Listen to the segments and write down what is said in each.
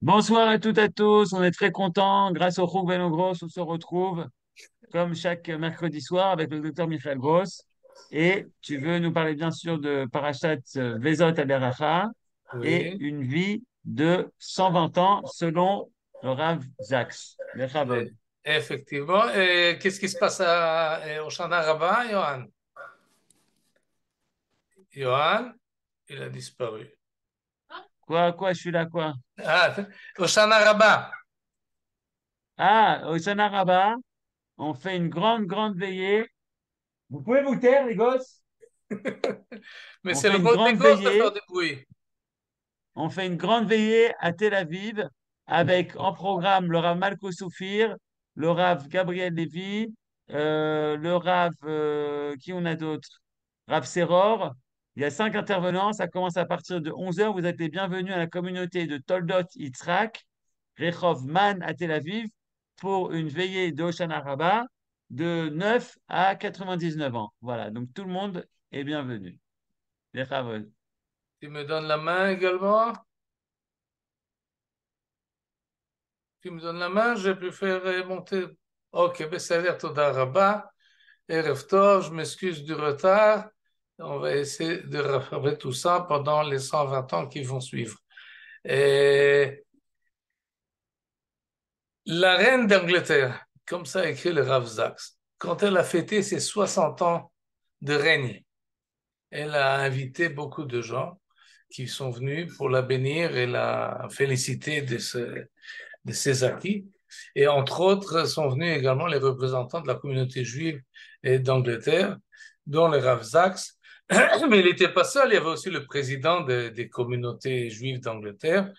Bonsoir à toutes et à tous. On est très contents. Grâce au Roux Gross, on se retrouve comme chaque mercredi soir avec le docteur Michel Gross. Et tu veux nous parler bien sûr de Parashat Vezot Aberacha et une vie de 120 ans selon le Rav Effectivement. qu'est-ce qui se passe au Johan Johan, il a disparu. Quoi, quoi, je suis là, quoi Ah, au Ah, On fait une grande, grande veillée. Vous pouvez vous taire, les gosses Mais c'est le rôle des veillée. On fait une grande veillée à Tel Aviv avec en programme le Rav Malko Soufir, le Rav Gabriel Lévy, euh, le Rav, euh, qui on a d'autres Rav Seror, il y a cinq intervenants. Ça commence à partir de 11h. Vous êtes les bienvenus à la communauté de Toldot Yitzhak, Rechov Man à Tel Aviv, pour une veillée d'Oshana Rabbah de 9 à 99 ans. Voilà, donc tout le monde est bienvenu. Les Tu me donnes la main également Tu me donnes la main, j'ai pu faire monter. Ok, ben, c'est Toda Rabbah. Erev je m'excuse du retard. On va essayer de refaire tout ça pendant les 120 ans qui vont suivre. Et la reine d'Angleterre, comme ça écrit le Rav Zax, quand elle a fêté ses 60 ans de règne, elle a invité beaucoup de gens qui sont venus pour la bénir et la féliciter de, ses acquis. Et entre autres, sont venus également les représentants de la communauté juive d'Angleterre, dont le Rav Zaks, mais il n'était pas seul, il y avait aussi le président des communautés juives d'Angleterre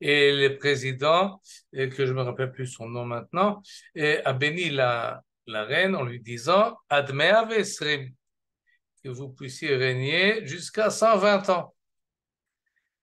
et le président, que je me rappelle plus son nom maintenant, et a béni la, reine en lui disant Admeavesrim, que vous puissiez régner jusqu'à 120 ans.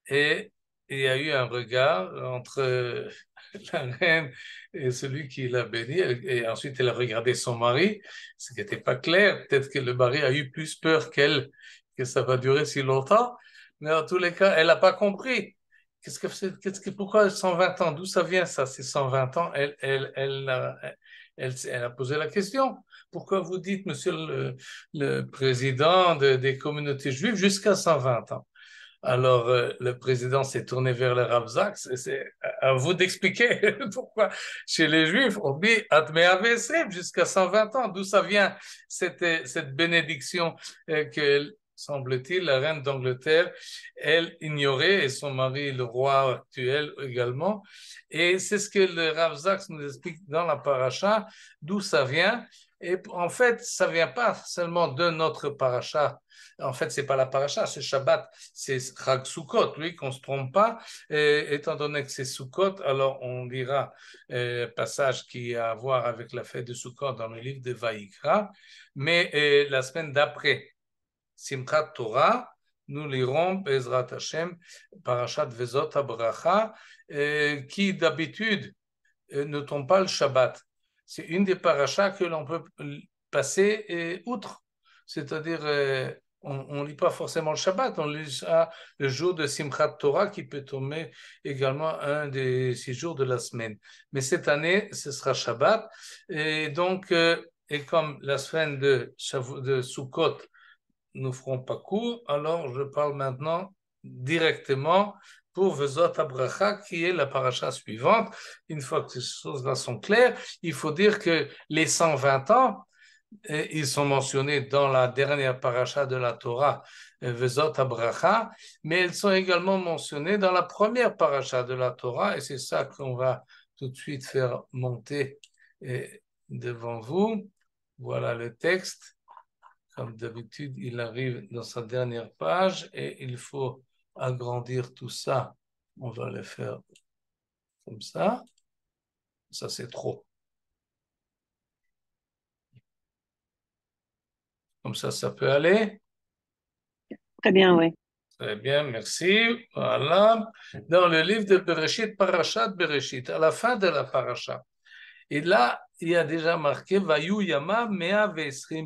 Et il y a eu un regard entre euh, la reine et celui qui l'a béni, et ensuite elle a regardé son mari, ce qui n'était pas clair. Peut-être que le mari a eu plus peur qu'elle que ça va durer si longtemps, mais en tous les cas, elle n'a pas compris. Qu'est-ce que, qu'est-ce que, pourquoi 120 ans D'où ça vient ça, ces 120 ans elle, elle, elle, a, elle, a posé la question. Pourquoi vous dites, monsieur le, président des communautés juives, jusqu'à 120 ans alors, euh, le président s'est tourné vers les et C'est à vous d'expliquer pourquoi chez les Juifs, on dit Avesem jusqu'à 120 ans. D'où ça vient cette, cette bénédiction euh, que, semble-t-il, la reine d'Angleterre, elle ignorait, et son mari, le roi actuel également. Et c'est ce que le Rav nous explique dans la paracha, d'où ça vient. Et en fait, ça ne vient pas seulement de notre paracha. En fait, c'est pas la paracha, c'est Shabbat, c'est Chag Sukkot. Lui, qu'on se trompe pas, étant donné que c'est Sukkot, alors on lira euh, passage qui a à voir avec la fête de Sukkot dans le livre de Vaïkra. Mais euh, la semaine d'après, Simchat Torah, nous lirons Bezrat Hashem, Parashat Vezot Abracha, euh, qui d'habitude euh, ne tombe pas le Shabbat c'est une des parachas que l'on peut passer et outre. C'est-à-dire, euh, on ne lit pas forcément le Shabbat, on lit le jour de Simchat Torah qui peut tomber également un des six jours de la semaine. Mais cette année, ce sera Shabbat. Et donc, euh, et comme la semaine de, de Sukkot, nous ferons pas court, alors je parle maintenant directement pour Vezot Abracha, qui est la paracha suivante. Une fois que ces choses-là sont claires, il faut dire que les 120 ans, ils sont mentionnés dans la dernière paracha de la Torah, euh, Vezot Abracha, mais ils sont également mentionnés dans la première paracha de la Torah, et c'est ça qu'on va tout de suite faire monter euh, devant vous. Voilà le texte. Comme d'habitude, il arrive dans sa dernière page et il faut agrandir tout ça, on va le faire comme ça. Ça, c'est trop. Comme ça, ça peut aller Très bien, oui. Très bien, merci. Voilà. Dans le livre de Bereshit, Parashat Bereshit, à la fin de la Parashat, et là, il y a déjà marqué Vayu Yama Mea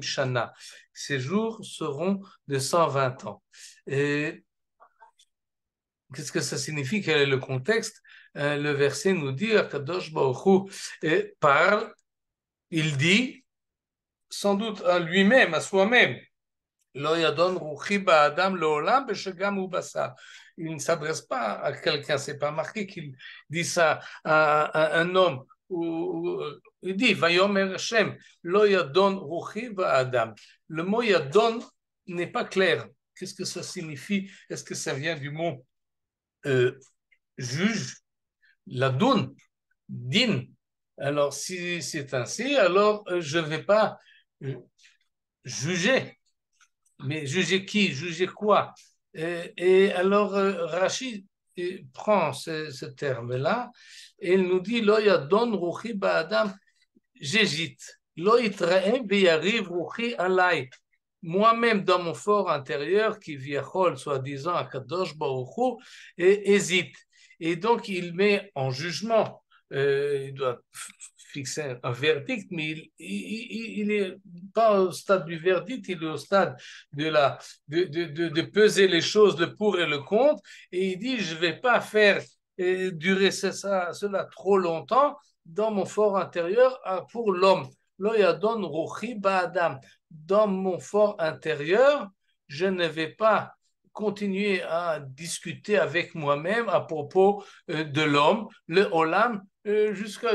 Shana. Ces jours seront de 120 ans. Et Qu'est-ce que ça signifie Quel est le contexte euh, Le verset nous dit, Akadosh Baruch parle, il dit, sans doute à lui-même, à soi-même, il ne s'adresse pas à quelqu'un, c'est pas marqué qu'il dit ça à, un homme. il dit, er Le mot Yadon n'est pas clair. Qu'est-ce que ça signifie Est-ce que ça vient du mot euh, juge la donne, din Alors, si c'est ainsi, alors euh, je ne vais pas euh, juger. Mais juger qui Juger quoi et, alors, Rachid prend ce, terme-là et il nous dit Lo yadon ruchi ba'adam, j'hésite. Lo ruchi alay moi-même dans mon fort intérieur, qui vit soi-disant à Kadosh Baruchou, et hésite. Et donc il met en jugement, euh, il doit fixer un, verdict, mais il n'est pas au stade du verdict, il est au stade de, la, de, peser les choses, le pour et le contre, et il dit, je ne vais pas faire euh, durer cela trop longtemps dans mon fort intérieur hein, pour l'homme. Dans mon fort intérieur, je ne vais pas continuer à discuter avec moi-même à propos euh, de l'homme, le Olam, euh, jusqu'à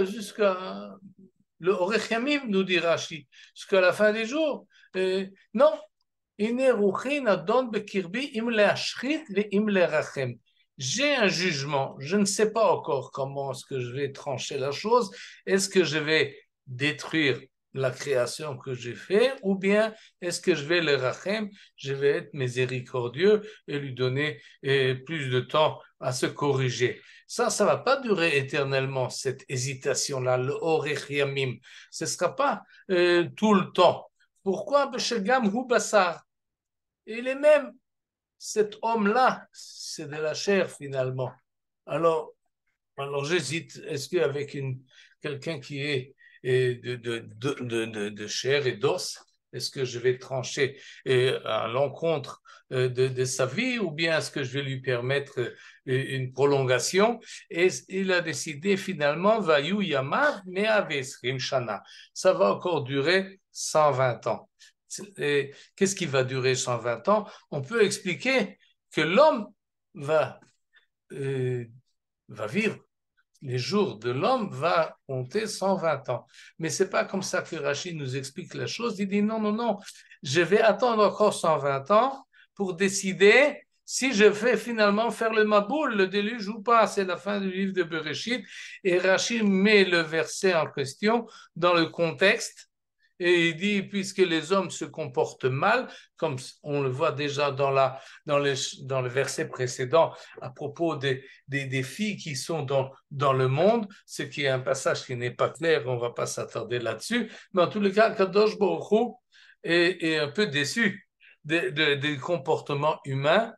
le Orechemim, nous dit Rashi, jusqu'à la fin des jours. Euh, non. J'ai un jugement, je ne sais pas encore comment ce que je vais trancher la chose. Est-ce que je vais détruire la création que j'ai faite, ou bien est-ce que je vais le rachem, je vais être miséricordieux et lui donner eh, plus de temps à se corriger. Ça, ça va pas durer éternellement, cette hésitation-là, le orechiyamim. Ce sera pas euh, tout le temps. Pourquoi Beshegam Hubassar Il est même, cet homme-là, c'est de la chair finalement. Alors, alors j'hésite, est-ce qu'avec quelqu'un qui est de, de, de, de chair et d'os Est-ce que je vais trancher euh, à l'encontre euh, de, sa vie ou bien est-ce que je vais lui permettre euh, une prolongation Et il a décidé finalement, Ça va encore durer 120 ans. Qu'est-ce qui va durer 120 ans On peut expliquer que l'homme va, va vivre les jours de l'homme va compter 120 ans. Mais c'est pas comme ça que Rachid nous explique la chose. Il dit non, non, non, je vais attendre encore 120 ans pour décider si je vais finalement faire le Maboul, le déluge ou pas. C'est la fin du livre de Bereshit. Et Rachid met le verset en question dans le contexte et il dit, puisque les hommes se comportent mal, comme on le voit déjà dans, dans, le verset précédent à propos des, des, filles qui sont dans, le monde, ce qui est un passage qui n'est pas clair, on ne va pas s'attarder là-dessus, mais en tout cas, Kadosh Baruch est, un peu déçu des, comportements humains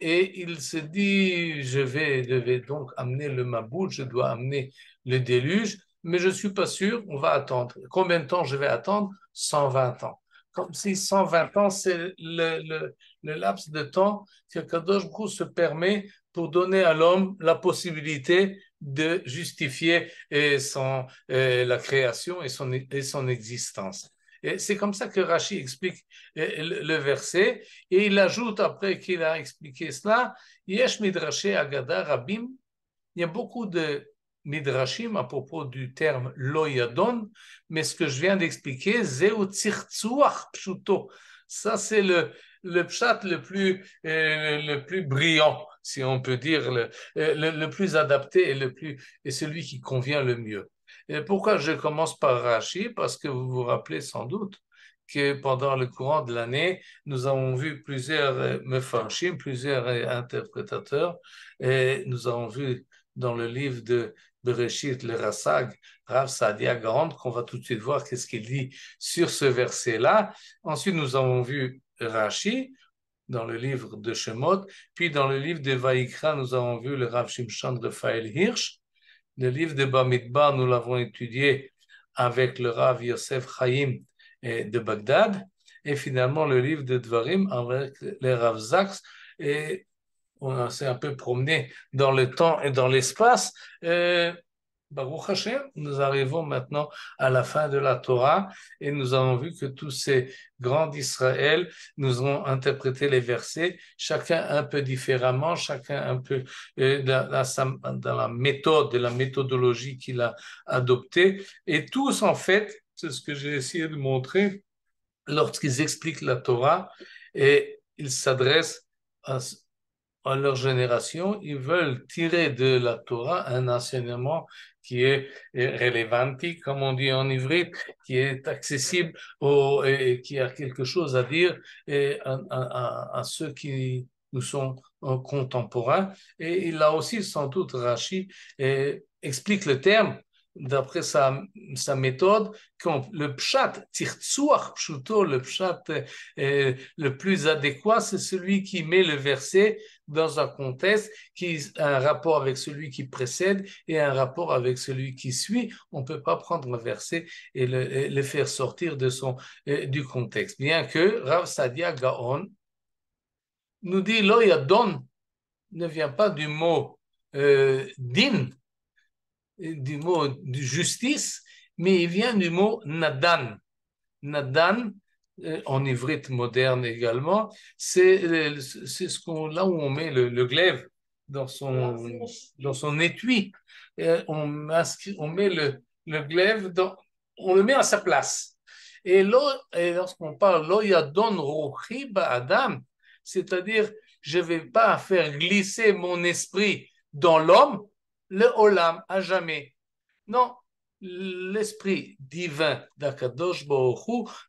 et il se dit, je vais, donc amener le Mabou, je dois amener le déluge, mais je ne suis pas sûr, on va attendre. Combien de temps je vais attendre 120 ans. Comme si 120 ans, c'est le, laps de temps que Kadosh se permet pour donner à l'homme la possibilité de justifier euh, son, euh, la création et son, et son existence. C'est comme ça que Rashi explique euh, le verset et il ajoute après qu'il a expliqué cela, Yesh Midrashe Agada Rabim, il y a beaucoup de midrashim à propos du terme loyadon, mais ce que je viens d'expliquer, zeo pshuto. Ça, c'est le, le pshat le plus, euh, le plus brillant, si on peut dire, euh, le, le, plus adapté et, le plus, et celui qui convient le mieux. Et pourquoi je commence par Rashi Parce que vous vous rappelez sans doute que pendant le courant de l'année, nous avons vu plusieurs euh, mefarshim, plusieurs interprétateurs, et nous avons vu dans le livre de Bereshit, le Rassag, Rav Sadia Grand, qu'on va tout de suite voir qu'est-ce qu'il dit sur ce verset-là. Ensuite, nous avons vu Rashi dans le livre de Shemot, puis dans le livre de Vaikra, nous avons vu le Rav de Raphaël Hirsch. Le livre de Bamidbar, nous l'avons étudié avec le Rav Yosef Chaim eh, de Bagdad. Et finalement, le livre de Dvarim avec le Rav Zaks. Et eh, on s'est un peu promené dans le temps et dans l'espace. Euh, Baruch Hashem, nous arrivons maintenant à la fin de la Torah et nous avons vu que tous ces grands d'Israël nous ont interprété les versets, chacun un peu différemment, chacun un peu euh, dans, la, méthode et la méthodologie qu'il a adoptée. Et tous, en fait, c'est ce que j'ai essayé de montrer, lorsqu'ils expliquent la Torah, et ils s'adressent à en leur génération, ils veulent tirer de la Torah un enseignement qui est relevanti », comme on dit en ivrite, qui est accessible et qui a quelque chose à dire et à, ceux qui nous sont euh, contemporains. Et là aussi, sans doute, Rachi explique le terme d'après sa, méthode, quand le pshat, pshuto, le pshat euh, le plus adéquat, c'est celui qui met le verset dans un contexte qui a un rapport avec celui qui précède et un rapport avec celui qui suit. On ne peut pas prendre un verset et le, faire sortir de son, euh, du contexte. Bien que Rav Sadia Gaon nous dit, l'oyadon ne vient pas du mot euh, din, euh, du mot justice, mais il vient du mot nadan. Nadan, euh, en ivrite moderne également, c'est euh, ce là où on met le, glaive dans son, dans son étui. On, on, met le, glaive, dans, on le met à sa place. Et, lorsqu'on parle l'oyadon adam, c'est-à-dire je ne vais pas faire glisser mon esprit dans l'homme, le Olam à jamais. Non, l'esprit divin d'Akadosh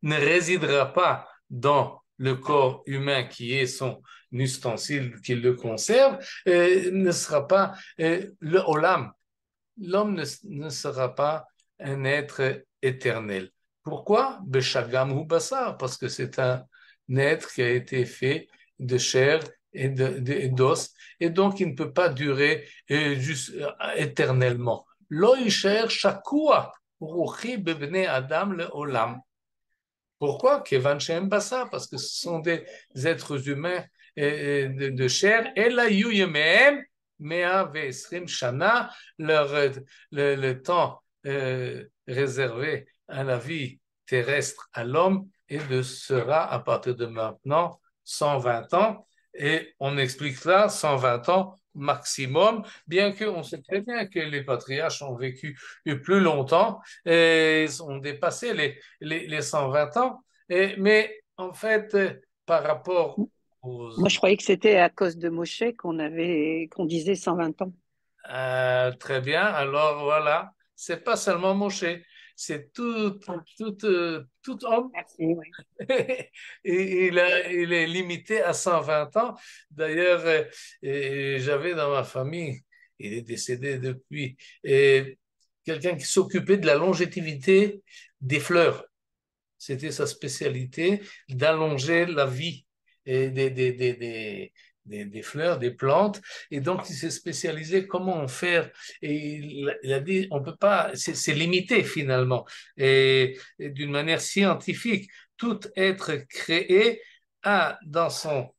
ne résidera pas dans le corps humain qui est son ustensile qui le conserve, ne sera pas le Olam. L'homme ne, sera pas un être éternel. Pourquoi Beshagam ou Parce que c'est un être qui a été fait de chair et d'os, et donc il ne peut pas durer euh, juste euh, éternellement. Pourquoi Parce que ce sont des êtres humains de, chair. Et la euh, le, temps réservé à la vie terrestre à l'homme et de sera à partir de maintenant 120 ans et on explique là 120 ans maximum, bien qu'on sait très bien que les patriarches ont vécu plus longtemps et ont dépassé les, les, 120 ans. Et, mais en fait, par rapport aux... Moi, je croyais que c'était à cause de Moshe qu'on avait qu'on disait 120 ans. Euh, très bien, alors voilà, c'est pas seulement Moshe, c'est toute... tout, euh, tout homme. et il, est limité à 120 ans. D'ailleurs, euh, j'avais dans ma famille, il est décédé depuis, quelqu'un qui s'occupait de la longévité des fleurs. C'était sa spécialité d'allonger la vie des, des, des, fleurs, des plantes, et donc il s'est spécialisé comment faire. Et il, a dit, on peut pas, c'est limité finalement, et, d'une manière scientifique, tout être créé a dans son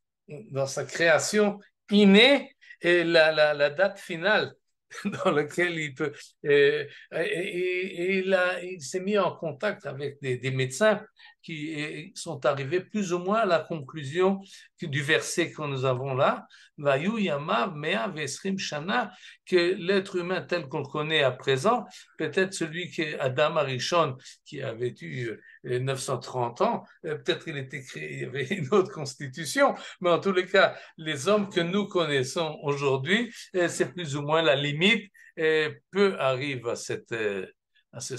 dans sa création innée et la, date finale dans laquelle il peut. Euh, et, il, s'est mis en contact avec des médecins qui sont arrivés plus ou moins à la conclusion du verset que nous avons là, Vayu Yama, Mea Vesrim Shana, que l'être humain tel qu'on le connaît à présent, peut-être celui que Adam Arishon, qui avait eu 930 euh, ans, euh, peut-être il était créé, il y avait une autre constitution, mais en tous les cas, les hommes que nous connaissons aujourd'hui, euh, c'est plus ou moins la limite, et peu arrive à cette à ce,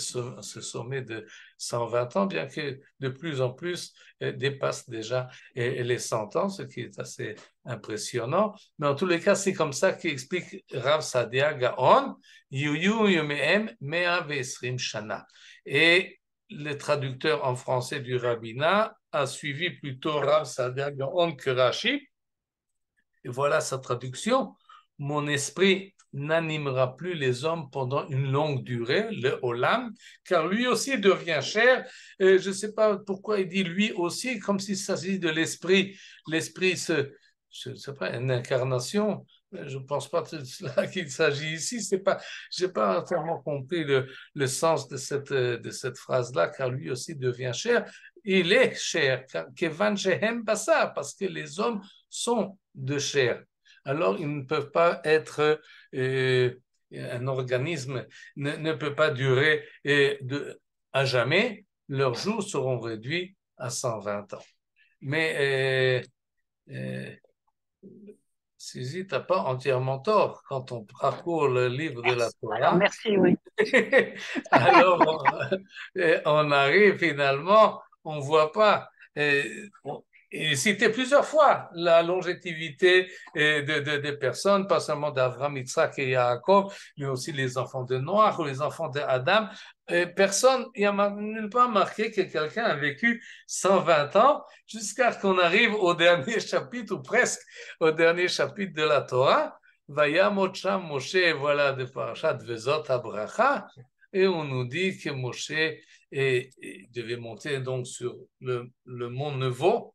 sommet de 120 ans, bien que de plus en plus euh, dépasse déjà euh, les 100 ans, ce qui est assez impressionnant. Mais en tous les cas, c'est comme ça qu'explique Rav Sadia Gaon, Yuyu Yume'em, Mea Vesrim Shana. Et le traducteur en français du rabbinat a suivi plutôt Rav Sadia Gaon que Rashi. Et voilà sa traduction. Mon esprit n'animera plus les hommes pendant une longue durée, le Olam, car lui aussi devient cher. je ne sais pas pourquoi il dit lui aussi, comme s'il s'agit de l'esprit. L'esprit, c'est pas une incarnation. Je ne pense pas de cela qu'il s'agit ici. C'est pas, j'ai pas entièrement compris le, sens de cette, de cette phrase-là, car lui aussi devient cher. Il est cher, parce que les hommes sont de chair. Alors, ils ne peuvent pas être un organisme ne, peut pas durer et de, à jamais, leurs jours seront réduits à 120 ans. Mais euh, euh, Suzy, tu n'as pas entièrement tort quand on parcourt le livre de la Torah. Alors, merci, oui. alors, euh, on, arrive finalement, on ne voit pas cité plusieurs fois la longévité euh, des de, personnes, pas seulement d'Avram, Yitzhak et Yaakov, mais aussi les enfants de Noir ou les enfants d'Adam. Personne, il n'y a nulle part marqué que quelqu'un a vécu 120 ans jusqu'à ce qu'on arrive au dernier chapitre, ou presque au dernier chapitre de la Torah. Vaya Sham Moshe, voilà de Parashat Vezot Abracha. Et on nous dit que Moshe devait monter donc sur le, mont Nevo,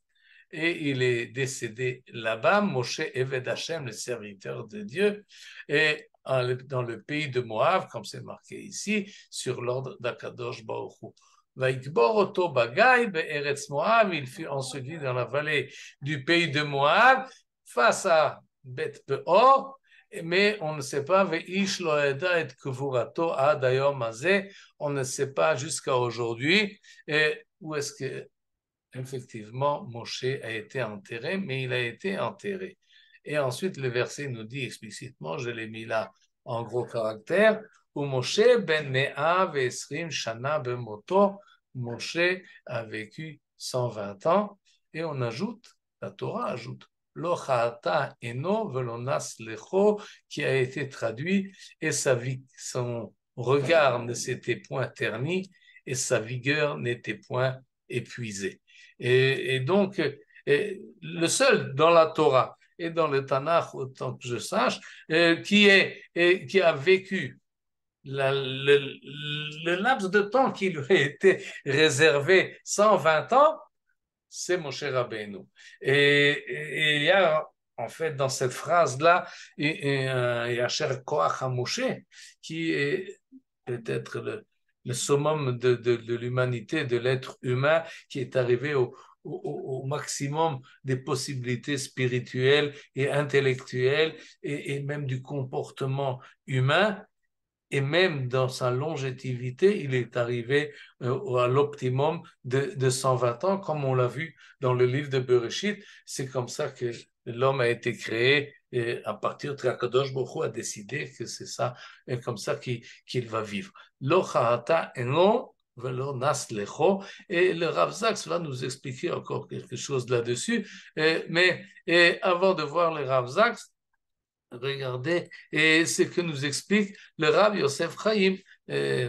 et il est décédé là-bas, Moshe Eved Hashem, le serviteur de Dieu, et dans le pays de Moab, comme c'est marqué ici, sur l'ordre d'Akadosh Baruch Moab, Il fut enseveli dans la vallée du pays de Moab, face à Bet Peor, mais on ne sait pas, on ne sait pas jusqu'à aujourd'hui Et où est-ce que effectivement, Moshe a été enterré, mais il a été enterré. Et ensuite, le verset nous dit explicitement, je l'ai mis là en gros caractère, où Moshe ben Moshe a vécu 120 ans, et on ajoute, la Torah ajoute, Lecho, qui a été traduit, et sa vie, son regard ne s'était point terni, et sa vigueur n'était point épuisée. Et, donc, le seul dans la Torah et dans le Tanakh, autant que je sache, euh, qui, est, qui a vécu le, laps de temps qui lui a été réservé, 120 ans, c'est mon cher Et, et il y a, en fait, dans cette phrase-là, il y a Cher Koach Moshe, qui est peut-être le, le summum de, de, l'humanité, de l'être humain qui est arrivé au, maximum des possibilités spirituelles et intellectuelles et, et, même du comportement humain. Et même dans sa longévité, il est arrivé euh, à l'optimum de, de, 120 ans, comme on l'a vu dans le livre de Bereshit. C'est comme ça que l'homme a été créé à partir de Kadosh Boko, a décidé que c'est ça, et comme ça qu'il va vivre. Lo nas lecho. Et le Rav Zaks va nous expliquer encore quelque chose là-dessus. Mais avant de voir le Rav Zaks, regardez et ce que nous explique le Rav Yosef Chaim.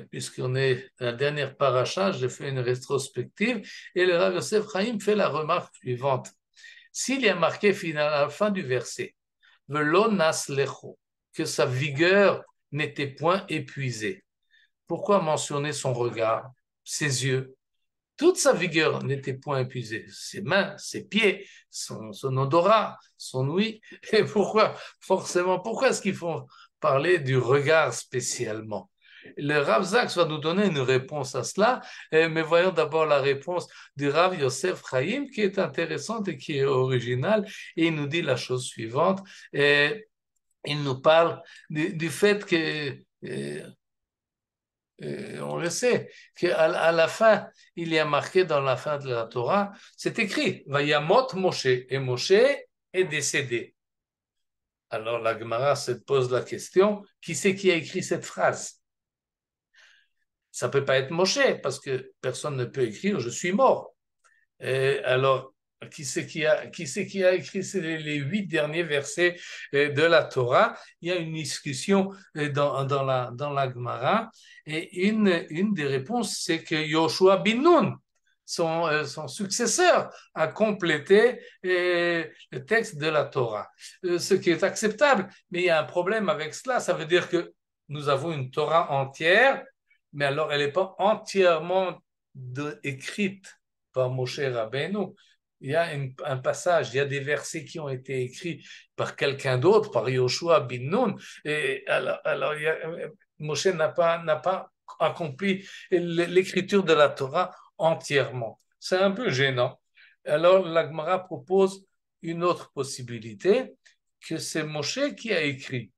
Puisqu'on est à la dernière paracha, j'ai fait une rétrospective et le Rav Yosef Chaim fait la remarque suivante. S'il est marqué à la fin du verset, que sa vigueur n'était point épuisée. Pourquoi mentionner son regard, ses yeux Toute sa vigueur n'était point épuisée. Ses mains, ses pieds, son, odorat, son ouïe. Et pourquoi, forcément, pourquoi est-ce qu'il faut parler du regard spécialement le Rav Zaks va nous donner une réponse à cela, mais voyons d'abord la réponse du Rav Yosef Chaim qui est intéressante et qui est originale. Et il nous dit la chose suivante. il nous parle du, fait que, euh, euh, on le sait, qu'à à la fin, il y a marqué dans la fin de la Torah, c'est écrit, Vayamot Moshe, et Moshe est décédé. Alors la Gemara se pose la question, qui c'est qui a écrit cette phrase ça ne peut pas être Moshe, parce que personne ne peut écrire Je suis mort. Euh, alors, qui c'est qui a, écrit les, huit derniers versets euh, de la Torah Il y a une discussion euh, dans, dans la, Gemara, et une, des réponses, c'est que Yoshua bin Nun, son, successeur a complété le texte de la Torah, ce qui est acceptable. Mais il y a un problème avec cela. Ça veut dire que nous avons une Torah entière mais alors elle n'est pas entièrement écrite par Moshe Rabbeinu. Il y a un passage, il y a des versets qui ont été écrits par quelqu'un d'autre, par Yoshua bin Nun. Et alors, Moshe n'a pas, n'a pas accompli l'écriture de la Torah entièrement. C'est un peu gênant. Alors l'Agmara propose une autre possibilité, que c'est Moshe qui a écrit.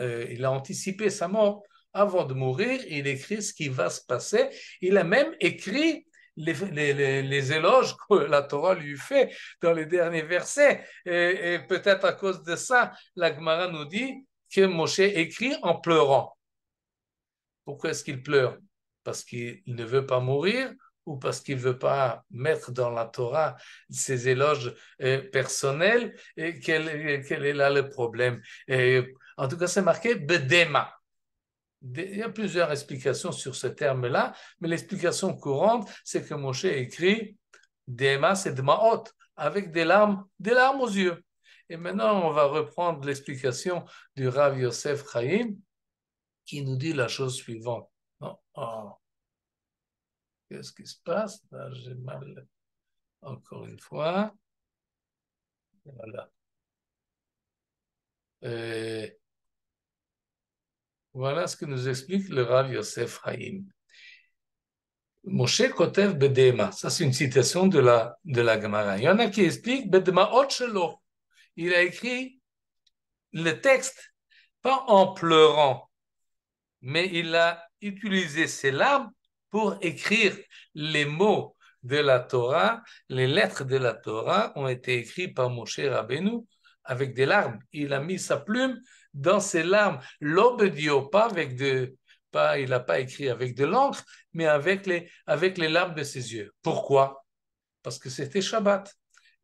Euh, il a anticipé sa mort avant de mourir, il écrit ce qui va se passer. Il a même écrit les, éloges que la Torah lui fait dans les derniers versets. Et, peut-être à cause de ça, la Gemara nous dit que Moshe écrit en pleurant. Pourquoi est-ce qu'il pleure Parce qu'il ne veut pas mourir ou parce qu'il ne veut pas mettre dans la Torah ses éloges euh, personnels et quel, est là le problème et, En tout cas, c'est marqué Bedema. Il y a plusieurs explications sur ce terme-là, mais l'explication courante, c'est que Moshe écrit Dema, c'est Dmaot, avec des larmes, des larmes aux yeux. Et maintenant, on va reprendre l'explication du Rav Yosef Chaim, qui nous dit la chose suivante. Oh. Qu'est-ce qui se passe Là, j'ai mal. Encore une fois. Voilà. Euh, voilà ce que nous explique le Rav Yosef Haïm. Moshe Kotev Bedema, ça c'est une citation de la, de la Gemara. Il y en a qui expliquent Bedema Otchelo. Il a écrit le texte, pas en pleurant, mais il a utilisé ses larmes pour écrire les mots de la Torah. Les lettres de la Torah ont été écrites par Moshe Rabbeinu avec des larmes. Il a mis sa plume dans ses larmes. l'homme pas avec de, pas, il n'a pas écrit avec de l'encre, mais avec les, avec les larmes de ses yeux. Pourquoi Parce que c'était Shabbat.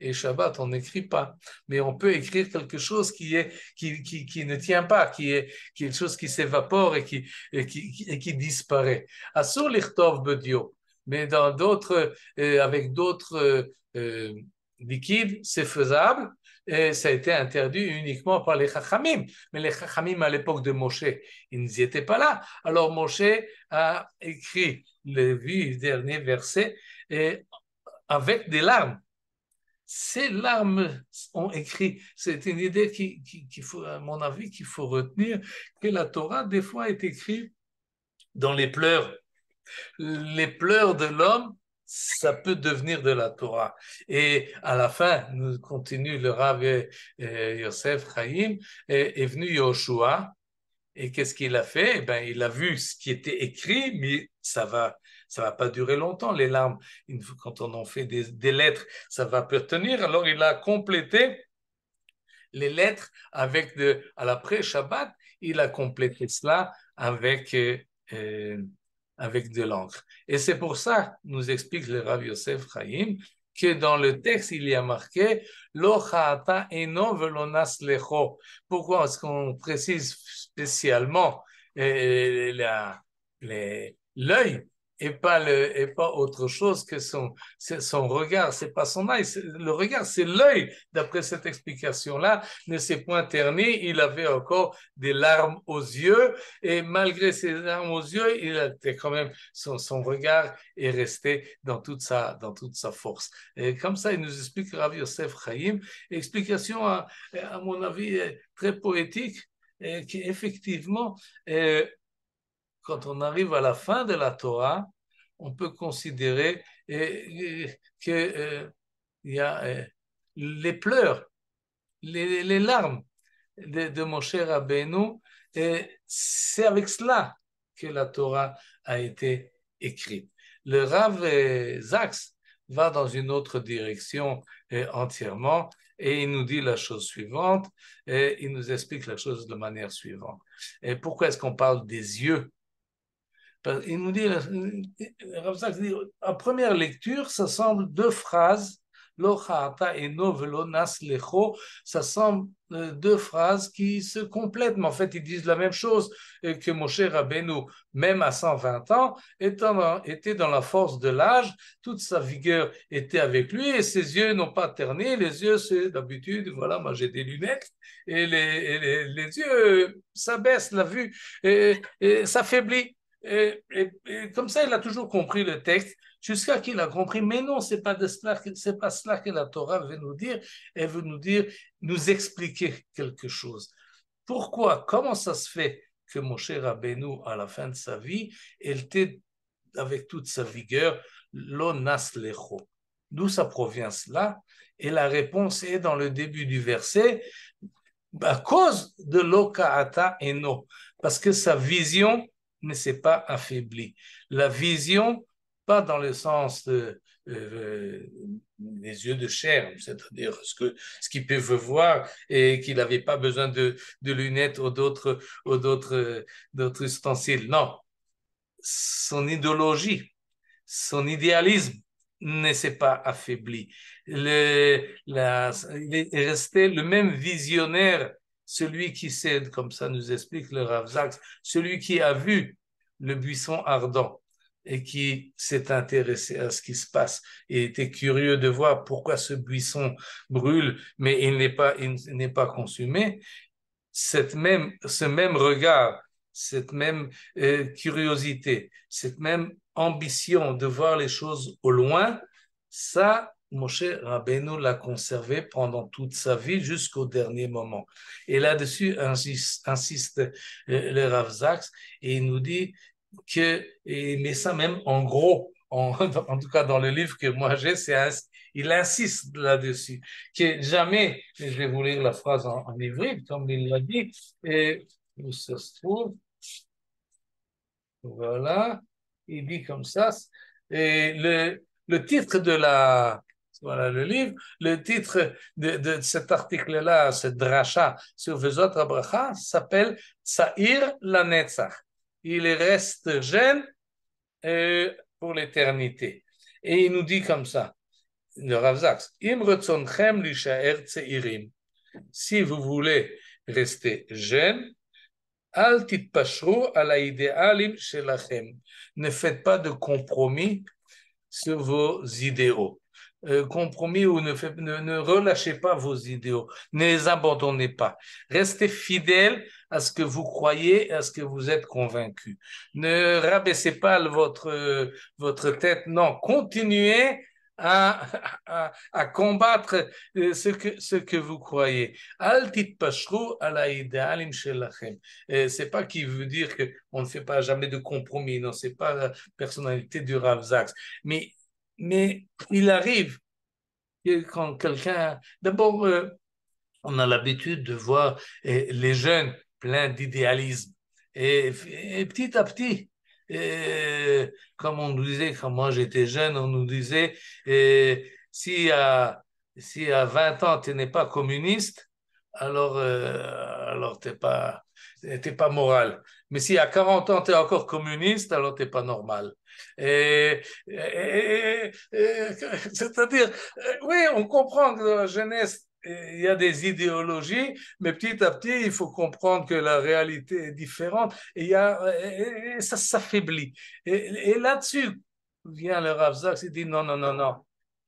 Et Shabbat, on n'écrit pas. Mais on peut écrire quelque chose qui, est, qui, qui, qui ne tient pas, qui est quelque chose qui s'évapore et qui, qui, qui disparaît. Assur l'Irtov Bedio. Mais dans d'autres, euh, avec d'autres euh, euh, liquides, c'est faisable, et ça a été interdit uniquement par les Chachamim. Mais les Chachamim, à l'époque de Moshe, ils n'y étaient pas là. Alors Moshe a écrit le huit dernier verset et avec des larmes. Ces larmes ont écrit, c'est une idée qui, faut, à mon avis, qu'il faut retenir, que la Torah, des fois, est écrite dans les pleurs. Les pleurs de l'homme ça peut devenir de la Torah. Et à la fin, nous continue le Rav Yosef Chaim, est, venu Yoshua, et qu'est-ce qu'il a fait eh ben, Il a vu ce qui était écrit, mais ça va ça va pas durer longtemps, les larmes. Quand on en fait des, lettres, ça va peut tenir. Alors, il a complété les lettres avec, de, à l'après-Shabbat, il a complété cela avec... Euh, euh, avec de l'encre. Et c'est pour ça, nous explique le Rav Yosef Chaim, que dans le texte, il y a marqué eno velonas lecho. Pourquoi est-ce qu'on précise spécialement euh, l'œil et pas, le, et pas autre chose que son, son regard. C'est pas son œil. Le regard, c'est l'œil. D'après cette explication-là, ne s'est point terni. Il avait encore des larmes aux yeux. Et malgré ces larmes aux yeux, il était quand même, son, son regard est resté dans toute sa, dans toute sa force. Et comme ça, il nous explique Rav Yosef Chaim. Explication, à, mon avis, très poétique. Et qui effectivement, quand on arrive à la fin de la Torah, on peut considérer eh, eh, eh, il y a les pleurs, les, larmes de, de cher Rabbeinu, et c'est avec cela que la Torah a été écrite. Le Rav Zax va dans une autre direction entièrement et il nous dit la chose suivante, et il nous explique la chose de manière suivante. Et pourquoi est-ce qu'on parle des yeux il nous dit, en euh, à première lecture, ça semble deux phrases, et Novelo Nas ça semble euh, deux phrases qui se complètent, mais en fait, ils disent la même chose euh, que Moshe Rabbeinu, même à 120 ans, étant, était dans la force de l'âge, toute sa vigueur était avec lui, et ses yeux n'ont pas terni, les yeux, c'est d'habitude, voilà, moi j'ai des lunettes, et les, les, les yeux, ça baisse, la vue, et, et s'affaiblit. Et, comme ça, il a toujours compris le texte, jusqu'à qu'il a compris, mais non, c'est n'est pas, de cela, pas cela que la Torah veut nous dire, elle veut nous dire, nous expliquer quelque chose. Pourquoi, comment ça se fait que mon cher Rabbeinu, à la fin de sa vie, elle était avec toute sa vigueur, l'onas lecho. D'où ça provient cela Et la réponse est dans le début du verset, à cause de l'okaata non parce que sa vision ne s'est pas affaibli. La vision, pas dans le sens euh, euh, des yeux de chair, c'est-à-dire ce, que, ce voir et qu'il n'avait pas besoin de, lunettes ou d'autres, ustensiles. Non, son idéologie, son idéalisme ne s'est pas affaibli. il est resté le même visionnaire celui qui cède, comme ça nous explique le Rav celui qui a vu le buisson ardent et qui s'est intéressé à ce qui se passe et était curieux de voir pourquoi ce buisson brûle, mais il n'est pas, n'est pas consumé, cette même, ce même regard, cette même euh, curiosité, cette même ambition de voir les choses au loin, ça, Moshe Rabbeinu l'a conservé pendant toute sa vie jusqu'au dernier moment. Et là-dessus insiste, euh, le Rav Zaks et il nous dit que, et, met ça même en gros, en, tout cas dans le livre que moi j'ai, il insiste là-dessus, que jamais, et je vais vous lire la phrase en, en hébreu, comme il l'a dit, et où ça se trouve, voilà, il dit comme ça, et le titre de la, voilà le livre. Le titre de, cet article-là, ce Dracha sur autres Abracha, s'appelle "Tsair la Netzach. Il reste jeune euh, pour l'éternité. Et il nous dit comme ça, le Rav Zaks, Im lishaer tseirim. Si vous voulez rester jeune, al titpashru ala idealim shelachem. Ne faites pas de compromis sur vos idéaux. Euh, compromis ou ne, relâchez pas vos idéaux, ne les abandonnez pas. Restez fidèle à ce que vous croyez, à ce que vous êtes convaincu. Ne rabaissez pas votre, votre tête, non, continuez à, combattre euh, ce que, ce que vous croyez. Al ala euh, C'est pas qui veut dire qu'on ne fait pas jamais de compromis, non, c'est pas la personnalité du Rav Mais mais il arrive que quand quelqu'un... D'abord, euh, on a l'habitude de voir eh, les jeunes pleins d'idéalisme. Et, petit à petit, eh, comme on nous disait, quand moi j'étais jeune, on nous disait, eh, si, à, si à 20 ans tu n'es pas communiste, alors, euh, alors tu n'es pas, pas moral. Mais si à 40 ans tu es encore communiste, alors tu n'es pas normal. C'est-à-dire, euh, oui, on comprend que dans la jeunesse, il y a des idéologies, mais petit à petit, il faut comprendre que la réalité est différente et, il y a, ça s'affaiblit. Et, là-dessus, vient le Rav il dit non, non, non, non,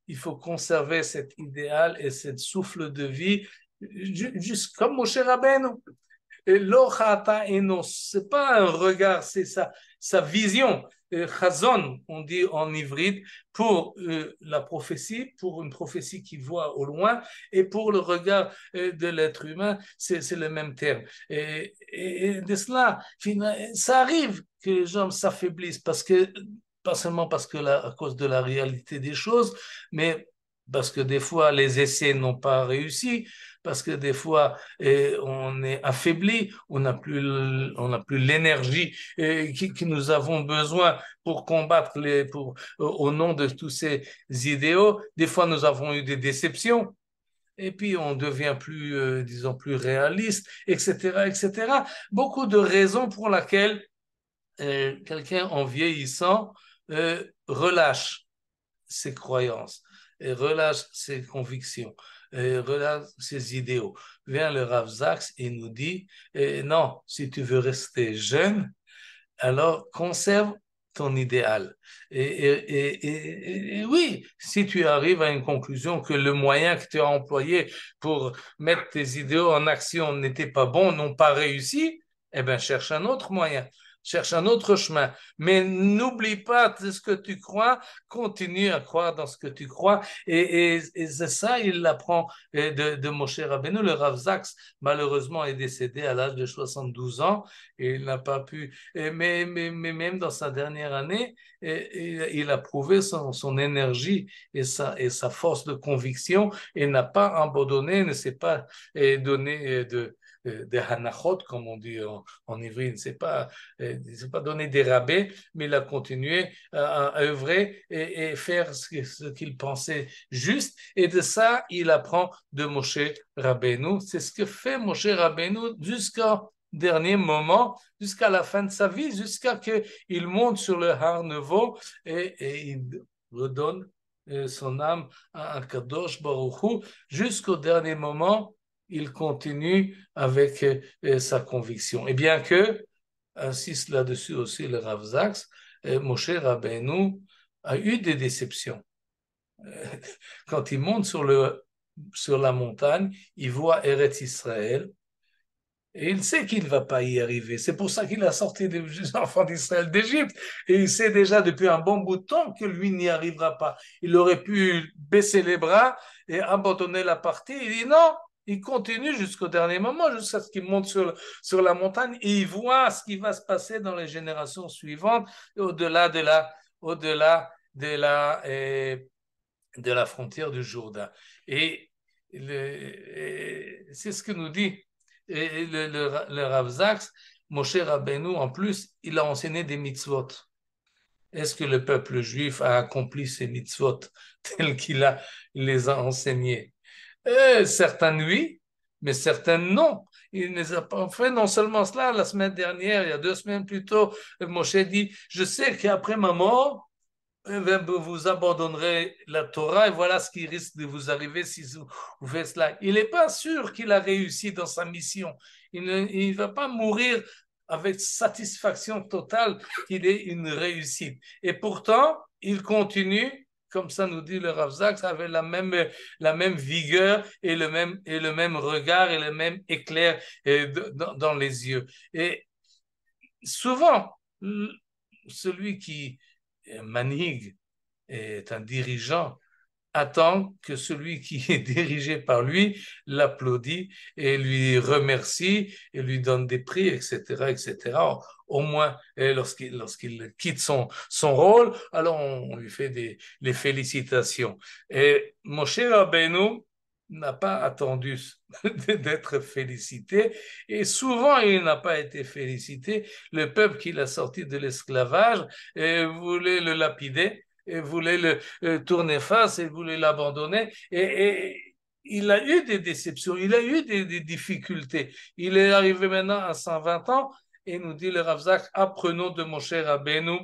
il faut conserver cet idéal et ce souffle de vie, juste comme Moshe Rabbeinu. Ce n'est pas un regard, c'est sa, sa vision chazon, euh, on dit en hybride pour euh, la prophétie, pour une prophétie qui voit au loin, et pour le regard euh, de l'être humain, c'est le même terme. Et, de cela, ça arrive que les hommes s'affaiblissent, parce que, pas seulement parce que à cause de la réalité des choses, mais parce que des fois les essais n'ont pas réussi, parce que des fois, eh, on est affaibli, on n'a plus, l'énergie eh, que nous avons besoin pour combattre euh, au nom de tous ces idéaux. Des fois, nous avons eu des déceptions et puis on devient plus, euh, disons, plus réaliste, etc., etc. Beaucoup de raisons pour lesquelles euh, quelqu'un en vieillissant relâche ses croyances et relâche ses convictions euh, ses idéaux. Vient le Rav Zaks et nous dit eh, non, si tu veux rester jeune, alors conserve ton idéal. Et, oui, si tu arrives à une conclusion que le moyen que tu as employé pour mettre tes idéaux en action n'était pas bon, n'ont pas réussi, eh bien, cherche un autre moyen cherche un autre chemin. Mais n'oublie pas ce que tu crois, continue à croire dans ce que tu crois. Et, et, et c'est ça, il l'apprend de, de Moshe Rabbeinu. Le Rav Zax, malheureusement, est décédé à l'âge de 72 ans et il n'a pas pu. Mais, mais, mais, même dans sa dernière année, il a prouvé son, son énergie et sa, et sa force de conviction et n'a pas abandonné, ne s'est pas donné de euh, des hanachot, comme on dit en, Ivry Il ne s'est pas, euh, donné des rabais, mais il a continué à, œuvrer et, faire ce, qu'il pensait juste. Et de ça, il apprend de Moshe Rabbeinu. C'est ce que fait Moshe Rabbeinu jusqu'au dernier moment, jusqu'à la fin de sa vie, jusqu'à qu'il monte sur le Har et, il redonne euh, son âme à Kadosh Baruchou jusqu'au dernier moment il continue avec euh, sa conviction. Et bien que, insiste là-dessus aussi le Rav Zaks, euh, Moshe Rabbeinu a eu des déceptions. Euh, quand il monte sur, le, sur la montagne, il voit Eretz Israël et il sait qu'il ne va pas y arriver. C'est pour ça qu'il a sorti les enfants d'Israël d'Égypte et il sait déjà depuis un bon bout de temps que lui n'y arrivera pas. Il aurait pu baisser les bras et abandonner la partie. Il dit non, il continue jusqu'au dernier moment, jusqu'à ce qu'il monte sur, sur la montagne et il voit ce qui va se passer dans les générations suivantes, au-delà de la, au-delà de la, euh, de la frontière du Jourdain. Et, c'est ce que nous dit le, le, Rav Zaks, Moshe Rabbeinu, en plus, il a enseigné des mitzvot. Est-ce que le peuple juif a accompli ces mitzvot tels qu'il les a enseignés et eh, certaines oui, mais certaines non. Il les a pas fait non seulement cela, la semaine dernière, il y a deux semaines plus tôt, Moshe dit, je sais qu'après ma mort, eh ben, vous abandonnerez la Torah et voilà ce qui risque de vous arriver si vous faites cela. Il n'est pas sûr qu'il a réussi dans sa mission. Il ne va pas mourir avec satisfaction totale qu'il ait une réussite. Et pourtant, il continue comme ça nous dit le Ravzak, ça avait la même, la même vigueur et le même, et le même regard et le même éclair euh, dans, les yeux. Et souvent, celui qui manigue est un dirigeant, attend que celui qui est dirigé par lui l'applaudit et lui remercie et lui donne des prix, etc., etc. Au moins, eh, lorsqu'il quitte son, rôle, alors on lui fait des les félicitations. Et Moshe Rabbeinu n'a pas attendu d'être félicité et souvent il n'a pas été félicité. Le peuple qui l'a sorti de l'esclavage eh, voulait le lapider et voulait le euh, tourner face et voulait l'abandonner. Et, il a eu des déceptions, il a eu des, difficultés. Il est arrivé maintenant à 120 ans et nous dit le Ravzak, apprenons de mon cher nous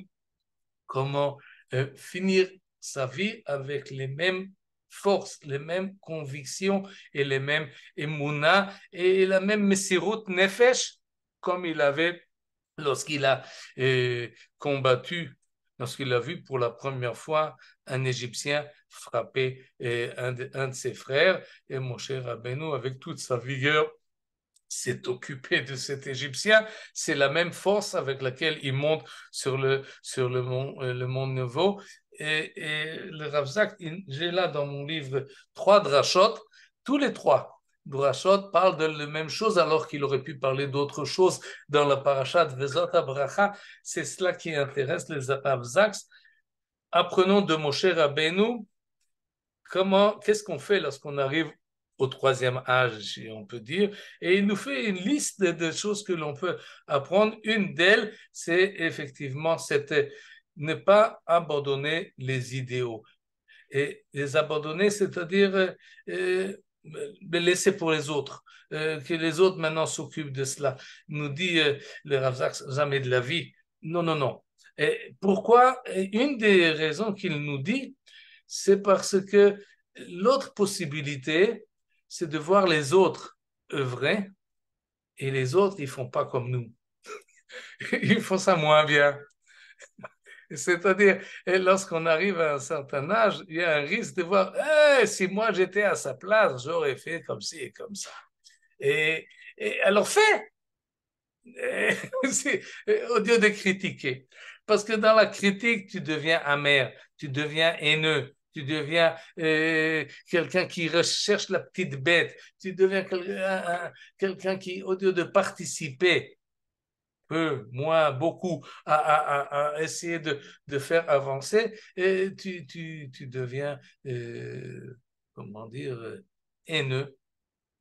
comment euh, finir sa vie avec les mêmes forces, les mêmes convictions et les mêmes émouna et, la même messiroute nefesh comme il avait lorsqu'il a euh, combattu lorsqu'il a vu pour la première fois un Égyptien frapper euh, un de, ses frères. Et mon cher Rabbeinu, avec toute sa vigueur, s'est occupé de cet Égyptien. C'est la même force avec laquelle il monte sur le, sur le mont, euh, le Nouveau. Et, et le Ravzak, j'ai là dans mon livre trois drachotes, tous les trois Brachot parle de la même chose alors qu'il aurait pu parler d'autre chose dans la parashat Vezot C'est cela qui intéresse les Abzaks. Apprenons de Moshe Rabbeinu comment, qu'est-ce qu'on fait lorsqu'on arrive au troisième âge, si on peut dire, et il nous fait une liste de choses que l'on peut apprendre. Une d'elles, c'est effectivement cette, ne pas abandonner les idéaux. Et les abandonner, c'est-à-dire euh, mais laisser pour les autres, euh, que les autres maintenant s'occupent de cela. Nous dit euh, le Rav jamais de la vie. Non, non, non. Et pourquoi Une des raisons qu'il nous dit, c'est parce que l'autre possibilité, c'est de voir les autres œuvrer et les autres, ils font pas comme nous. ils font ça moins bien. C'est-à-dire, eh, lorsqu'on arrive à un certain âge, il y a un risque de voir, eh, si moi j'étais à sa place, j'aurais fait comme ci et comme ça. Et, alors fais eh, Au lieu de critiquer. Parce que dans la critique, tu deviens amer, tu deviens haineux, tu deviens quelqu'un qui recherche la petite bête, tu deviens quelqu'un qui, au lieu de participer, peu, moins, beaucoup, à, essayer de, faire avancer, et tu, deviens, euh, comment dire, haineux.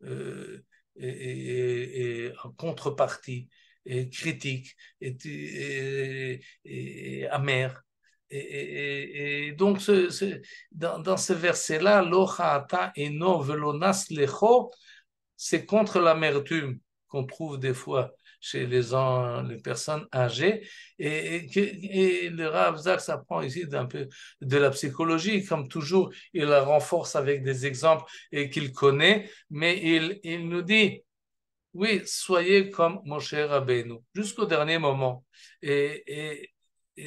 Euh, et, en contrepartie, et critique, et, amer. Et, donc, dans, ce verset-là, c'est contre l'amertume qu'on trouve des fois chez les, les personnes âgées. Et, et, le Rav Zak s'apprend ici d'un peu de la psychologie, comme toujours, il la renforce avec des exemples qu'il connaît, mais il, nous dit, oui, soyez comme mon cher Rabbeinu, jusqu'au dernier moment. Et,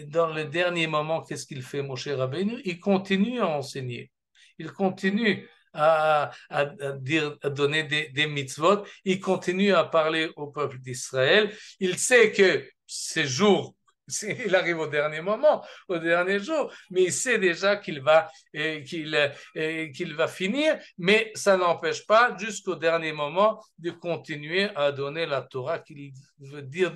dans le dernier moment, qu'est-ce qu'il fait, mon cher Rabbeinu Il continue à enseigner. Il continue à, à, dire, à donner des, des, mitzvot. Il continue à parler au peuple d'Israël. Il sait que ces jours, il arrive au dernier moment, au dernier jour, mais il sait déjà qu'il va, qu'il, va finir, mais ça n'empêche pas jusqu'au dernier moment de continuer à donner la Torah qu'il veut dire.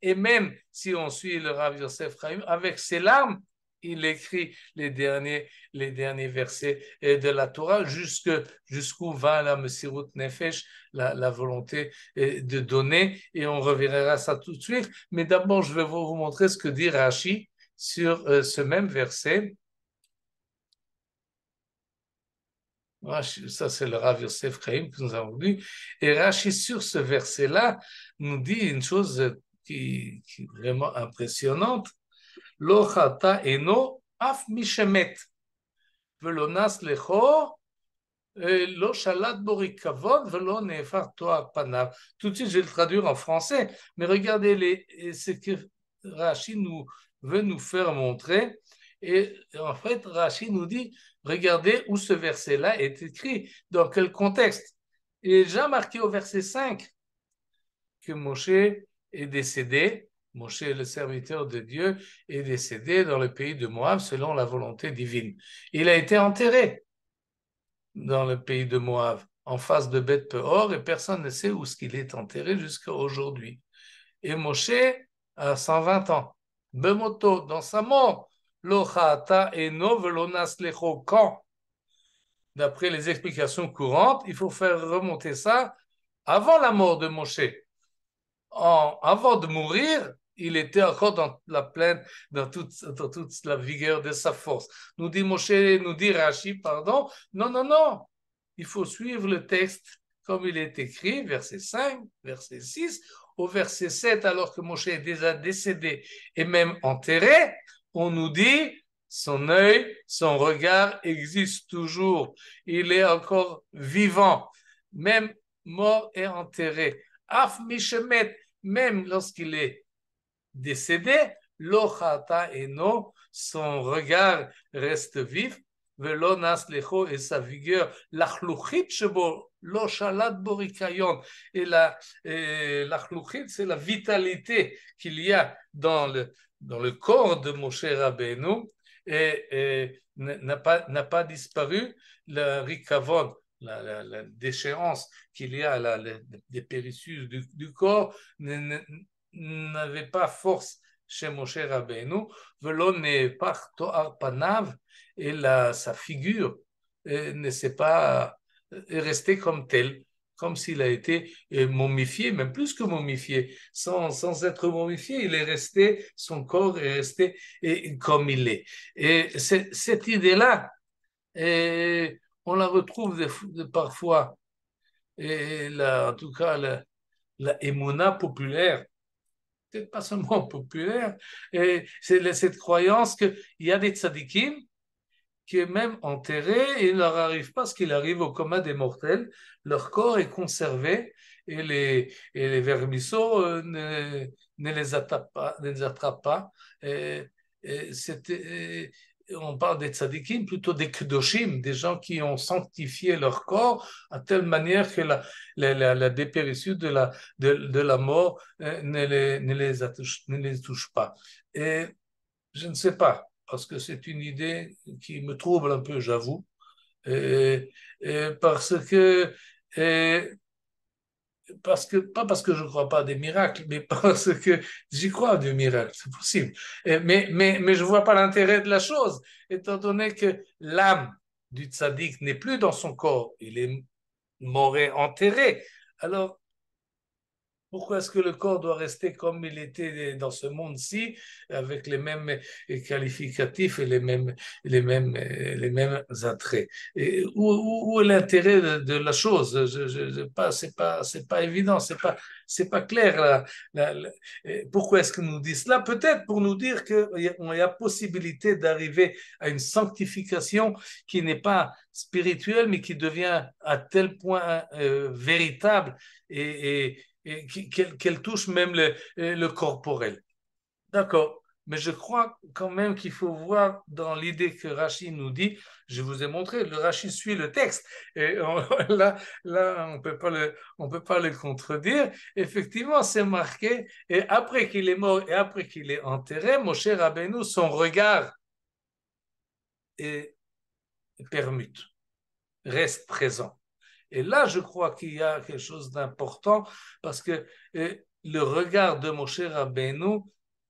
Et même si on suit le Rav Yosef Chaim, avec ses larmes, il écrit les derniers, les derniers versets euh, de la Torah jusqu'où va la Messirut Nefesh, la, volonté euh, de donner, et on reverra ça tout de suite. Mais d'abord, je vais vous montrer ce que dit Rashi sur euh, ce même verset. ça c'est le Rav Yosef que nous avons lu, et Rashi sur ce verset-là nous dit une chose qui, qui est vraiment impressionnante. Tout de suite, je vais le traduire en français, mais regardez les, eh, ce que Rachid nous, veut nous faire montrer. Et en fait, Rachid nous dit, regardez où ce verset-là est écrit, dans quel contexte. Et est déjà marqué au verset 5 que Moshe est décédé Moshe, le serviteur de Dieu, est décédé dans le pays de Moab selon la volonté divine. Il a été enterré dans le pays de Moab, en face de Beth Peor, et personne ne sait où ce qu'il est enterré jusqu'à aujourd'hui. Et Moshe a 120 ans. Bemoto, dans sa mort, Lochata et Novelonas D'après les explications courantes, il faut faire remonter ça avant la mort de Moshe. avant de mourir, il était encore dans la pleine, dans toute, toute la vigueur de sa force. Nous dit Moshe, nous dit Rashi, pardon, non, non, non, il faut suivre le texte comme il est écrit, verset 5, verset 6, au verset 7, alors que Moshe est déjà décédé et même enterré, on nous dit son œil, son regard existe toujours. Il est encore vivant, même mort et enterré. Af Mishemet, même lorsqu'il est décédé, l'ochata eno, son regard reste vif, velonas lecho et sa vigueur, l'achlouchit lo l'ochalat borikayon. Et la l'achlouchit, c'est la vitalité qu'il y a dans le, dans le corps de Moshe Rabbeinu et, et n'a pas, disparu, le ricavon, la, la, la, déchéance qu'il y a, la, la, du, corps, n'avait pas force chez Moshe Rabbeinu, Velon partout Toar Panav, et sa figure euh, ne s'est pas euh, restée comme telle, comme s'il a été euh, momifié, même plus que momifié, sans, être momifié, il est resté, son corps est resté comme il est. Et cette idée-là, on la retrouve parfois, et en tout cas la, la populaire, peut pas seulement populaire, et c'est cette croyance qu'il y a des tzadikim qui est même enterré, et il ne leur arrive pas ce qu'il arrive au commun des mortels, leur corps est conservé et les, et les vermisseaux euh, ne, ne, les attrapent pas. Ne les attrapent pas. Et, et, on parle des tzadikim, plutôt des kudoshim, des gens qui ont sanctifié leur corps à telle manière que la, la, de la, de, la mort euh, ne, les, ne, les touche pas. Et je ne sais pas, parce que c'est une idée qui me trouble un peu, j'avoue, parce que parce que, pas parce que je crois pas des miracles, mais parce que j'y crois des miracles, c'est possible. Mais, mais, mais je ne vois pas l'intérêt de la chose, étant donné que l'âme du tzaddik n'est plus dans son corps, il est mort et enterré. Alors, pourquoi est-ce que le corps doit rester comme il était dans ce monde-ci, avec les mêmes qualificatifs et les mêmes, les mêmes, les mêmes attraits et où, où, où, est l'intérêt de, la chose je, n'est pas, C'est pas, c'est pas évident, c'est pas, c'est pas clair. Pourquoi est-ce qu'ils nous dit cela Peut-être pour nous dire qu'il y, y, a possibilité d'arriver à une sanctification qui n'est pas spirituelle, mais qui devient à tel point euh, véritable et, et qu'elle touche même le, euh, corporel. D'accord. Mais je crois quand même qu'il faut voir dans l'idée que Rachid nous dit, je vous ai montré, le Rachid suit le texte. Et là, là, on ne peut pas le contredire. Effectivement, c'est marqué. Et après qu'il est mort et après qu'il est enterré, mon cher Abénou, son regard est permute, reste présent. Et là, je crois qu'il y a quelque chose d'important parce que euh, le regard de mon cher Rabbeinu,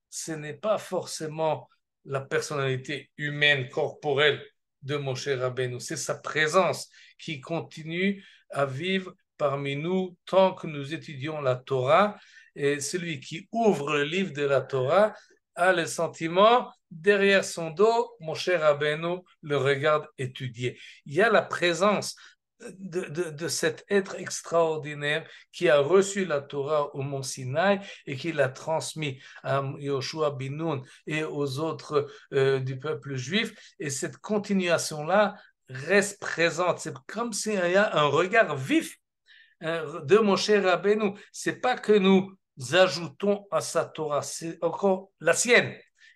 ce n'est pas forcément la personnalité humaine, corporelle de mon cher Rabbeinu, c'est sa présence qui continue à vivre parmi nous tant que nous étudions la Torah. Et celui qui ouvre le livre de la Torah a le sentiment, derrière son dos, mon cher Rabbeinu le regarde étudier. Il y a la présence de, cet être extraordinaire qui a reçu la Torah au mont Sinaï et qui l'a transmis à Yoshua Binoun et aux autres euh, du peuple juif. Et cette continuation-là reste présente. C'est comme s'il y a un regard vif hein, de mon cher Ce C'est pas que nous ajoutons à sa Torah, c'est encore la sienne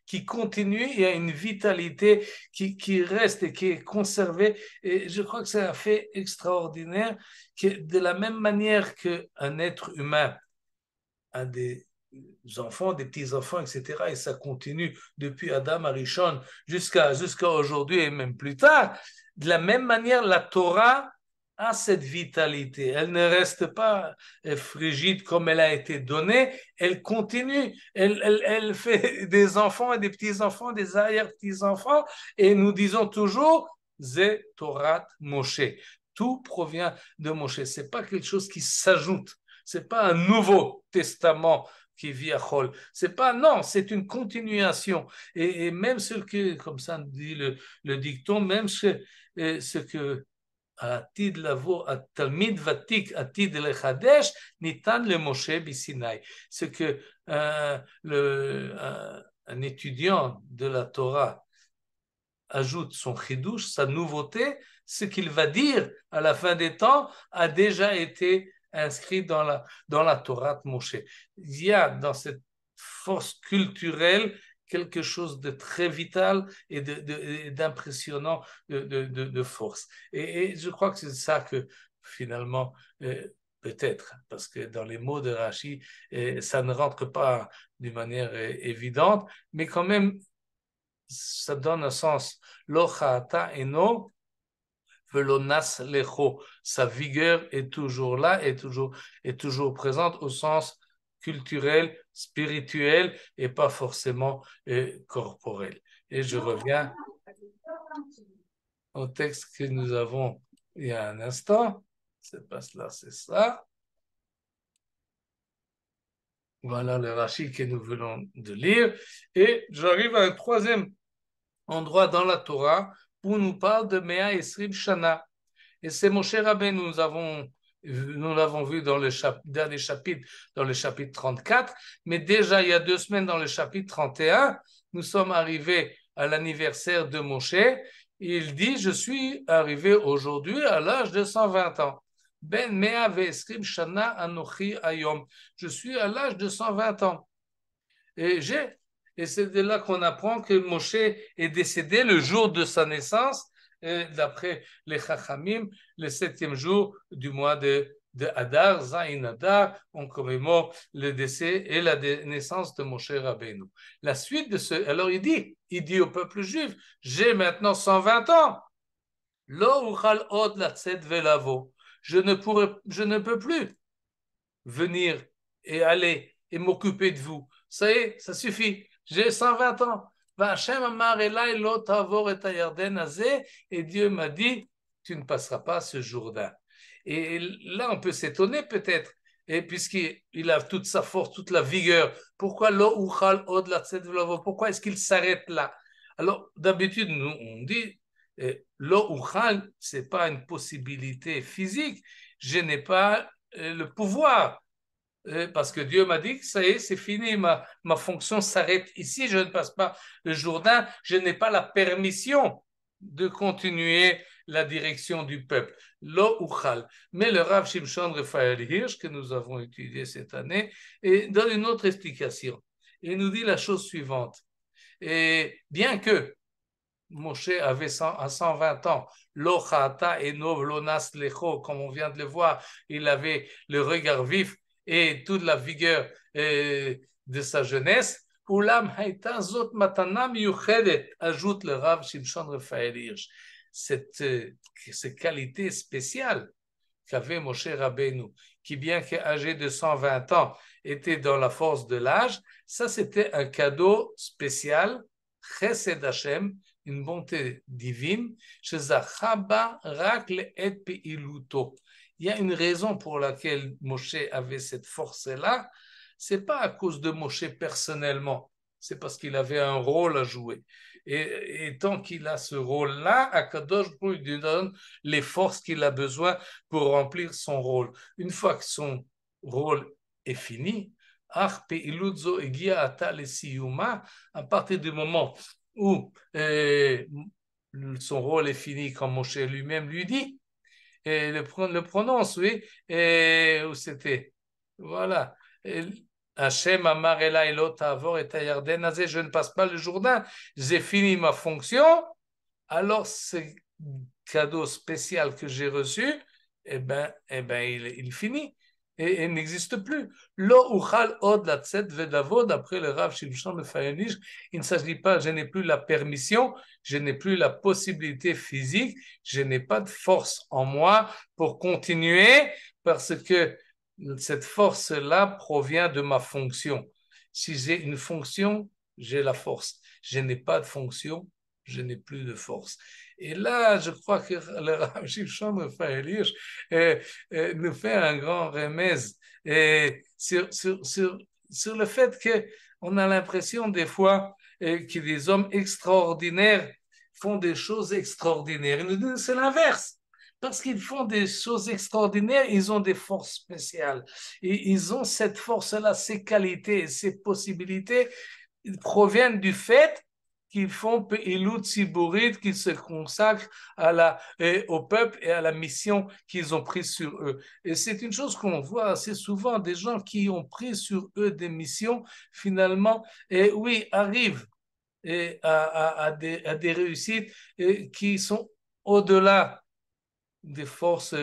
qui continue, il y a une vitalité qui, reste et qui est conservée. Et je crois que c'est un fait extraordinaire que de la même manière qu'un être humain a des enfants, des petits-enfants, etc. Et ça continue depuis Adam à Rishon jusqu'à aujourd'hui et même plus tard. De la même manière, la Torah a cette vitalité. Elle ne reste pas euh, frigide comme elle a été donnée, elle continue, elle, elle, fait des enfants et des petits-enfants, des arrière-petits-enfants, et nous disons toujours, Zé Torat Moshe. Tout provient de Moshe. Ce n'est pas quelque chose qui s'ajoute. Ce n'est pas un nouveau testament qui vit à Chol. C'est pas, non, c'est une continuation. Et, et, même ce que, comme ça dit le, le dicton, même ce, euh, ce que ce atid le ותיק n'itane le mosheh Ce que qu'un étudiant de la Torah ajoute son chidouche, sa nouveauté, ce qu'il va dire à la fin des temps a déjà été inscrit dans la, dans la Torah de Moshe. Il y a dans cette force culturelle quelque chose de très vital et d'impressionnant de, de, de, force. Et, je crois que c'est ça que finalement, euh, peut-être, parce que dans les mots de Rachi, euh, ça ne rentre pas d'une manière euh, évidente, mais quand même, ça donne un sens. velonas Sa vigueur est toujours là, est toujours, est toujours présente au sens culturel, spirituel et pas forcément euh, corporel. Et je reviens au texte que nous avons il y a un instant. C'est pas cela, c'est ça. Voilà le rachis que nous venons de lire. Et j'arrive à un troisième endroit dans la Torah où nous parle de Mea Esrib Shana. Et c'est mon cher Abbé, nous avons nous l'avons vu dans le dernier chapitre, dans le chapitre 34, mais déjà il y a deux semaines dans le chapitre 31, nous sommes arrivés à l'anniversaire de Moshe. Il dit, je suis arrivé aujourd'hui à l'âge de 120 ans. Ben Mea Shana Anochi Ayom. Je suis à l'âge de 120 ans. Et Et c'est de là qu'on apprend que Moshe est décédé le jour de sa naissance d'après les Chachamim, le septième jour du mois de, de Adar, Zain Adar, on commémore le décès et la naissance de Moshe Rabbeinu. La suite de ce, alors il dit, il dit au peuple juif, j'ai maintenant 120 ans. Je ne, pourrai, je ne peux plus venir et aller et m'occuper de vous. Ça y est, ça suffit. J'ai 120 ans. Et Dieu m'a dit, tu ne passeras pas ce jour-là. Et là, on peut s'étonner peut-être, et puisqu'il a toute sa force, toute la vigueur, pourquoi pourquoi est-ce qu'il s'arrête là Alors, d'habitude, nous, on dit, eh, l'eau ce n'est pas une possibilité physique, je n'ai pas eh, le pouvoir. Euh, parce que Dieu m'a dit que ça y est, c'est fini, ma, ma fonction s'arrête ici, je ne passe pas le Jourdain, je n'ai pas la permission de continuer la direction du peuple. Lo uchal. Mais le Rav Shimshon Raphaël Hirsch, que nous avons étudié cette année, et donne une autre explication. Il nous dit la chose suivante. Et bien que Moshe avait à 120 ans, lo et lonas lecho, comme on vient de le voir, il avait le regard vif et toute la vigueur euh, de sa jeunesse. Ulam haïta zot matana ajoute le Rav Shimshon Cette, euh, cette qualité spéciale qu'avait Moshe Rabbeinu, qui bien qu'âgé de 120 ans, était dans la force de l'âge, ça c'était un cadeau spécial, Chesed Hashem, une bonté divine, chez Zachaba et Peiluto il y a une raison pour laquelle Moshe avait cette force-là. C'est pas à cause de Moshe personnellement, c'est parce qu'il avait un rôle à jouer. Et, tant qu'il a ce rôle-là, Akadosh lui donne les forces qu'il a besoin pour remplir son rôle. Une fois que son rôle est fini, à partir du moment où eh, son rôle est fini, comme Moshe lui-même lui dit, et le, le prononce, oui. Et où c'était Voilà. Hachem Amar Elot Avor et je ne passe pas le Jourdain, j'ai fini ma fonction, alors ce cadeau spécial que j'ai reçu, eh bien, eh ben il, il finit et, n'existe plus. Lo uchal od la d'après le Rav Shimshon de il ne s'agit pas, je n'ai plus la permission, je n'ai plus la possibilité physique, je n'ai pas de force en moi pour continuer parce que cette force-là provient de ma fonction. Si j'ai une fonction, j'ai la force. Je n'ai pas de fonction, je n'ai plus de force. Et là, je crois que le Rav Chandre Raphaël nous fait un grand remède sur, sur, sur, sur, le fait qu'on a l'impression des fois euh, que des hommes extraordinaires font des choses extraordinaires. nous c'est l'inverse parce qu'ils font des choses extraordinaires, ils ont des forces spéciales. Et ils ont cette force-là, ces qualités, ces possibilités ils proviennent du fait qui font si Tsiburit, qui se consacrent à la, au peuple et à la mission qu'ils ont prise sur eux. Et c'est une chose qu'on voit assez souvent, des gens qui ont pris sur eux des missions, finalement, et oui, arrivent et à, des, réussites qui sont au-delà des forces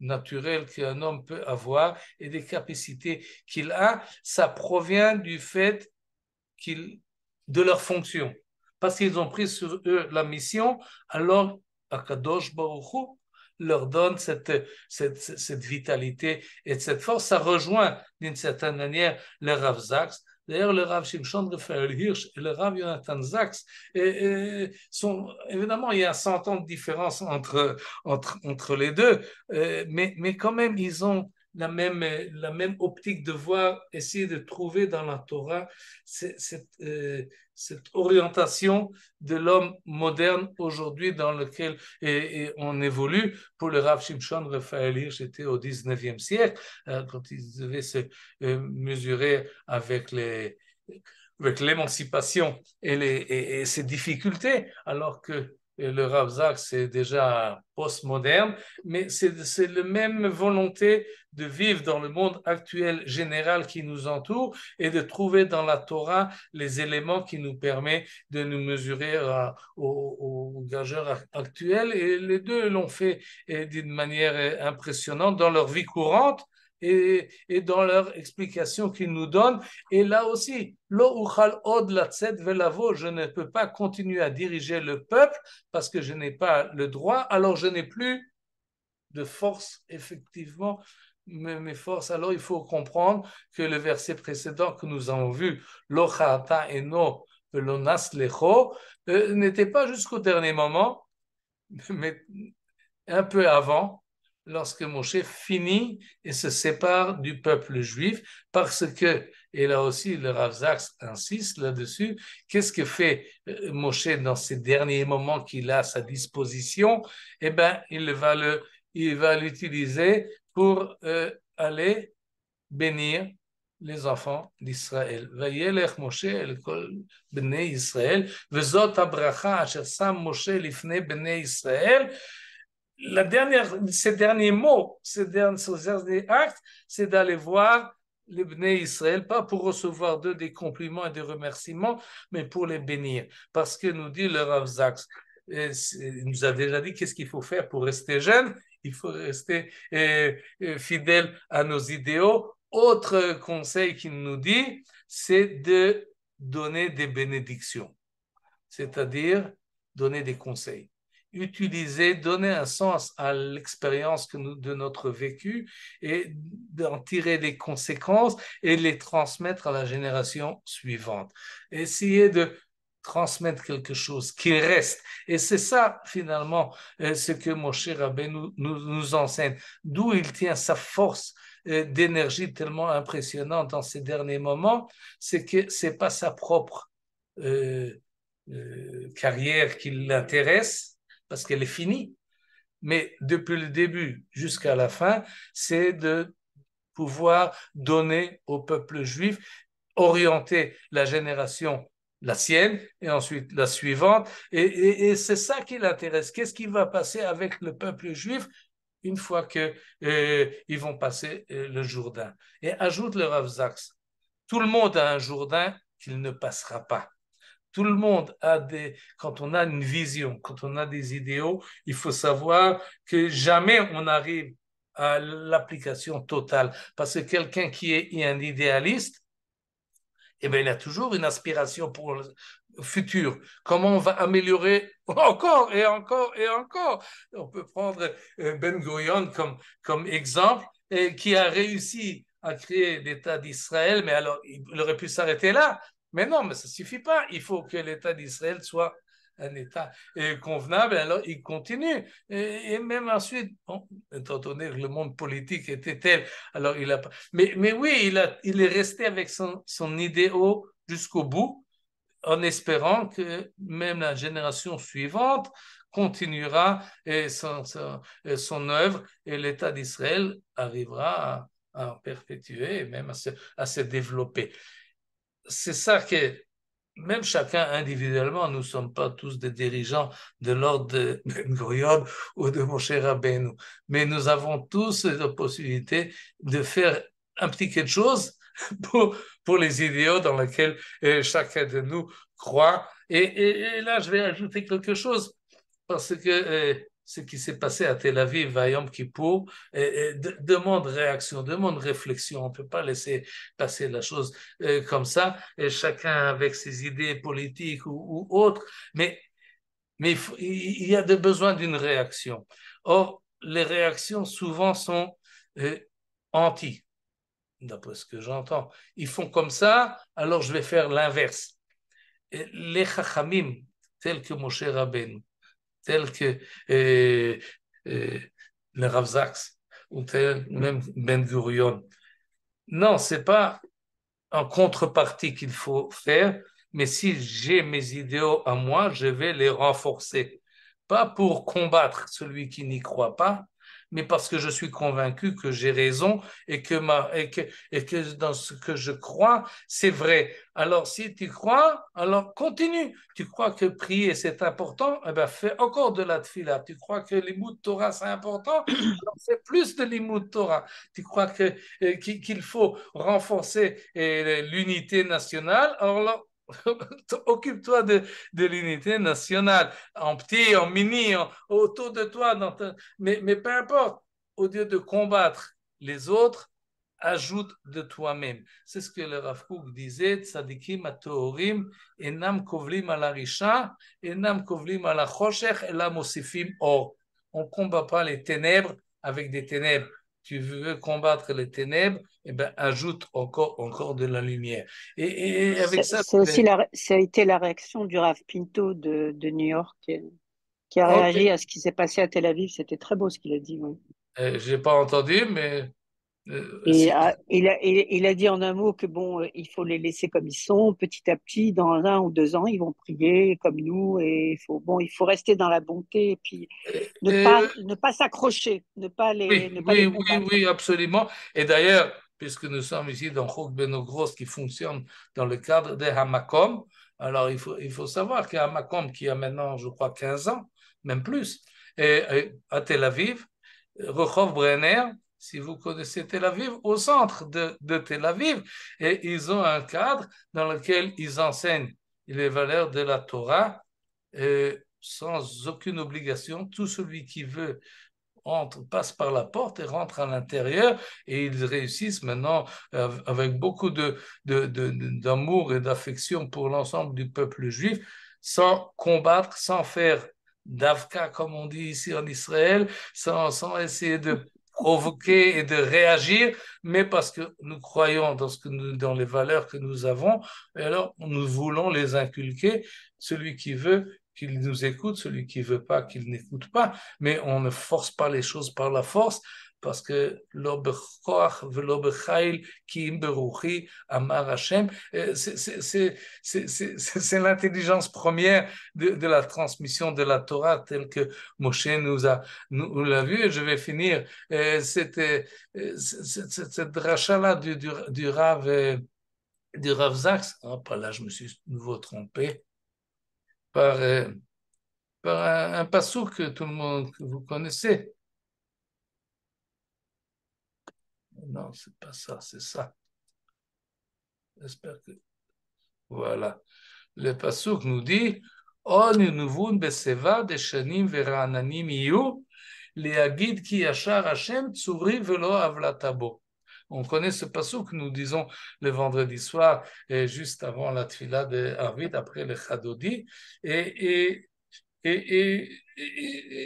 naturelles qu'un homme peut avoir et des capacités qu'il a. Ça provient du fait qu'il de leur fonction parce qu'ils ont pris sur eux la mission, alors Akadosh Baruch leur donne cette, cette, cette, vitalité et cette force. Ça rejoint d'une certaine manière le Rav Zaks. D'ailleurs, le Rav Shimshon Raphaël Hirsch et le Rav Jonathan Zaks sont, évidemment, il y a 100 ans de différence entre, entre, entre les deux, euh, mais, mais quand même, ils ont la même, euh, la même optique de voir, essayer de trouver dans la Torah euh, cette, orientation de l'homme moderne aujourd'hui dans lequel et, on évolue. Pour le Rav Shimshon Raphaël Hirsch, au 19e siècle, euh, quand il devait se mesurer avec les avec l'émancipation et, les, et, et ses difficultés, alors que le Rabzak, c'est déjà postmoderne, mais c'est la même volonté de vivre dans le monde actuel général qui nous entoure et de trouver dans la Torah les éléments qui nous permettent de nous mesurer euh, au aux, aux gageurs actuels. Et les deux l'ont fait d'une manière euh, impressionnante dans leur vie courante et, dans leur explication qu'ils nous donnent. Et là aussi, je ne peux pas continuer à diriger le peuple parce que je n'ai pas le droit, alors je n'ai plus de force, effectivement, mes, forces. Alors il faut comprendre que le verset précédent que nous avons vu, lo eno lonas lecho, euh, n'était pas jusqu'au dernier moment, mais un peu avant, lorsque Moshe finit et se sépare du peuple juif parce que, et là aussi le Rav Zaks insiste là-dessus, qu'est-ce que fait euh, Moshe dans ces derniers moments qu'il a à sa disposition Eh bien, il va le, il va l'utiliser pour euh, aller bénir les enfants d'Israël. Vayelech Moshe el kol bnei Israël, vezot abracha asher Moshe bnei Israël, la dernière, ces derniers mots, ces derniers, actes, c'est d'aller voir les béné Israël, pas pour recevoir d'eux des compliments et des remerciements, mais pour les bénir. Parce que nous dit le Rav il nous a déjà dit qu'est-ce qu'il faut faire pour rester jeune, il faut rester fidèle à nos idéaux. Autre conseil qu'il nous dit, c'est de donner des bénédictions, c'est-à-dire donner des conseils utiliser, donner un sens à l'expérience de notre vécu et d'en tirer les conséquences et les transmettre à la génération suivante. Essayer de transmettre quelque chose qui reste. Et c'est ça, finalement, euh, ce que Moshe Rabbe nous, enseigne, d'où il tient sa force euh, d'énergie tellement impressionnante dans ces derniers moments, c'est que ce n'est pas sa propre euh, carrière qui l'intéresse, parce qu'elle est finie. Mais depuis le début jusqu'à la fin, c'est de pouvoir donner au peuple juif, orienter la génération, la sienne, et ensuite la suivante. Et, c'est ça qui l'intéresse. Qu'est-ce qui va passer avec le peuple juif une fois qu'ils euh, vont passer euh, le Jourdain Et ajoute le Rav tout le monde a un Jourdain qu'il ne passera pas. Tout le monde a des. Quand on a une vision, quand on a des idéaux, il faut savoir que jamais on arrive à l'application totale. Parce que quelqu'un qui est un idéaliste, eh bien, il a toujours une aspiration pour le futur. Comment on va améliorer encore et encore et encore On peut prendre euh, Ben Gurion comme, comme exemple, et euh, qui a réussi à créer l'État d'Israël, mais alors il aurait pu s'arrêter là. Mais non, mais ça ne suffit pas. Il faut que l'État d'Israël soit un État euh, convenable. Alors, il continue. Et, même ensuite, étant donné que le monde politique était tel, alors il a Mais, mais oui, il, a, il est resté avec son, son idéal jusqu'au bout, en espérant que même la génération suivante continuera euh, son, euh, son, œuvre et l'État d'Israël arrivera à, perpétuer et même à se, à se développer c'est ça que même chacun individuellement, nous ne sommes pas tous des dirigeants de l'ordre de Ben ou de Moshe Rabbeinu, mais nous avons tous la possibilité de faire un petit quelque chose pour, les idéaux dans lesquels euh, chacun de nous croit. et là, je vais ajouter quelque chose, parce que euh, ce qui s'est passé à Tel Aviv, à Yom Kippour, demande réaction, demande réflexion. On ne peut pas laisser passer la chose euh, comme ça, et chacun avec ses idées politiques ou, autres, mais, mais il, y a de besoin d'une réaction. Or, les réactions souvent sont euh, anti, d'après ce que j'entends. Ils font comme ça, alors je vais faire l'inverse. Les chachamim, tels que Moshe Rabbeinu, tels que euh, euh, le Rav ou tel, même Ben Gurion. Non, c'est pas en contrepartie qu'il faut faire, mais si j'ai mes idéaux à moi, je vais les renforcer. Pas pour combattre celui qui n'y croit pas, mais parce que je suis convaincu que j'ai raison et que, ma, et que, dans ce que je crois, c'est vrai. Alors, si tu crois, alors continue. Tu crois que prier, c'est important, eh bien, fais encore de la tfila. Tu crois que l'imout Torah, c'est important, C'est plus de l'imout Torah. Tu crois que, euh, qu'il faut renforcer euh, l'unité nationale, alors Occupe-toi de, l'unité nationale, en petit, en mini, autour de toi. Dans mais, mais peu importe, au lieu de combattre les autres, ajoute de toi-même. C'est ce que le Rav disait, kovlim On ne combat pas les ténèbres avec des ténèbres tu veux combattre les ténèbres, eh ben, ajoute encore, encore de la lumière. Et, avec ça, C'est aussi ben- la, ça a été la réaction du Rav Pinto de, de New York qui a ah, réagi à ce qui s'est passé à Tel Aviv. C'était très beau ce qu'il a dit. Oui. Euh, je n'ai pas entendu, mais euh, il, a, il, a, dit en un mot que bon, euh, il faut les laisser comme ils sont, petit à petit, dans un ou deux ans, ils vont prier comme nous, et il faut, bon, il faut rester dans la bonté, et puis euh, ne pas ne pas s'accrocher, ne pas les. Oui, oui, absolument. Et d'ailleurs, puisque nous sommes ici dans Chok Benogros qui fonctionne dans le cadre des Hamakom, alors il faut, il faut savoir qu'un Hamakom qui a maintenant, je crois, 15 ans, même plus, et, à Tel Aviv, Rochov Brenner, si vous connaissez Tel Aviv, au centre de, de, Tel Aviv. Et ils ont un cadre dans lequel ils enseignent les valeurs de la Torah sans aucune obligation. Tout celui qui veut entre, passe par la porte et rentre à l'intérieur. Et ils réussissent maintenant avec beaucoup d'amour de, de, et d'affection pour l'ensemble du peuple juif sans combattre, sans faire d'Avka, comme on dit ici en Israël, sans, sans essayer de, provoquer et de réagir, mais parce que nous croyons dans, ce dans les valeurs que nous avons, et alors nous voulons les inculquer. Celui qui veut, qu'il nous écoute, celui qui veut pas, qu'il n'écoute pas, mais on ne force pas les choses par la force, parce que lo velo amar Hashem. Euh, c'est l'intelligence première de, de, la transmission de la Torah telle que Moshe nous a nous, l'a vu. Et je vais finir euh, euh, cette cette là du du, du Rav du Rav Zaks. là, je me suis nouveau trompé par par un, passage que tout le monde vous connaissez. non, c'est pas ça, c'est ça. J'espère que. Voilà. Le Pasuk nous dit On de shanim ki Hashem velo On connaît ce passouk, nous disons le vendredi soir, et juste avant la tfila de Arvid, après le Chadodi. Et, et,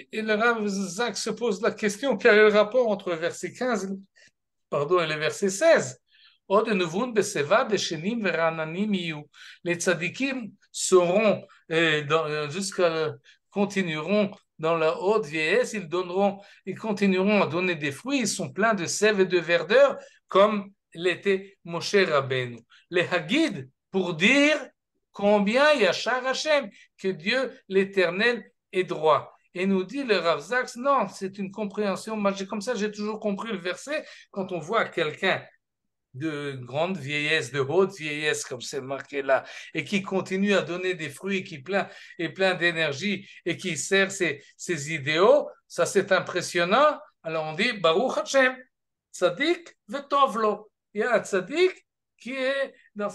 et, le Rav Zak se pose la question quel est le rapport entre verset 15 pardon, et le verset 16. Les tzadikim seront, jusqu'à, continueront dans la haute vieillesse, ils donneront, continueront à donner des fruits, ils sont pleins de sève et de verdeur, comme l'était Moshe Rabbeinu. Les Hagid, pour dire combien Yachar Hashem, que Dieu l'Éternel est droit. Et nous dit le Rav Zaks, non, c'est une compréhension magique. Comme ça, j'ai toujours compris le verset. Quand on voit quelqu'un de grande vieillesse, de haute vieillesse, comme c'est marqué là, et qui continue à donner des fruits, qui plein, est plein d'énergie et qui sert ses, idéaux, ça c'est impressionnant. Alors on dit Baruch Hashem, Tzadik Vetovlo. Il y a un Tzadik qui est dans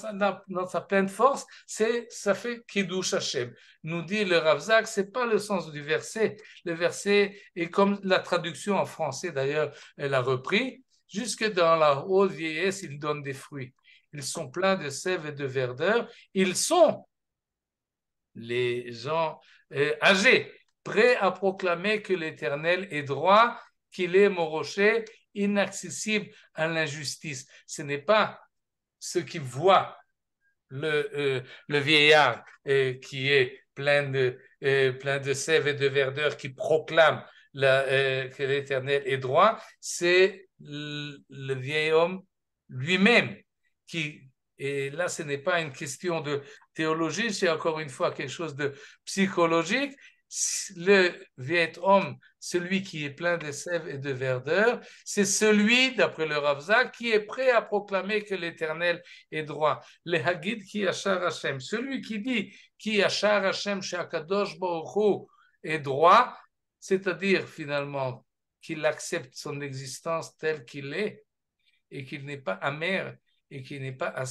sa, pleine force, c'est ça fait Kiddush Hashem. Nous dit le Ravzak, c'est pas le sens du verset. Le verset est comme la traduction en français d'ailleurs, elle a repris. Jusque dans la haute vieillesse, il donne des fruits. Ils sont pleins de sève et de verdeur. Ils sont les gens euh, âgés, prêts à proclamer que l'Éternel est droit, qu'il est mon rocher, inaccessible à l'injustice. Ce n'est pas ceux qui voient le, euh, vieillard euh, qui est plein de, euh, plein de sève et de verdeur, qui proclame que l'Éternel est droit, c'est le, vieil homme lui-même qui... Et là, ce n'est pas une question de théologie, c'est encore une fois quelque chose de psychologique le vieil homme, celui qui est plein de sève et de verdeur, c'est celui, d'après le Ravza, qui est prêt à proclamer que l'Éternel est droit. Le Hagid qui achar Hashem, celui qui dit qui achar Hashem Akadosh Baruch est droit, c'est-à-dire finalement qu'il accepte son existence telle qu'il est et qu'il n'est pas amer et qui n'est pas un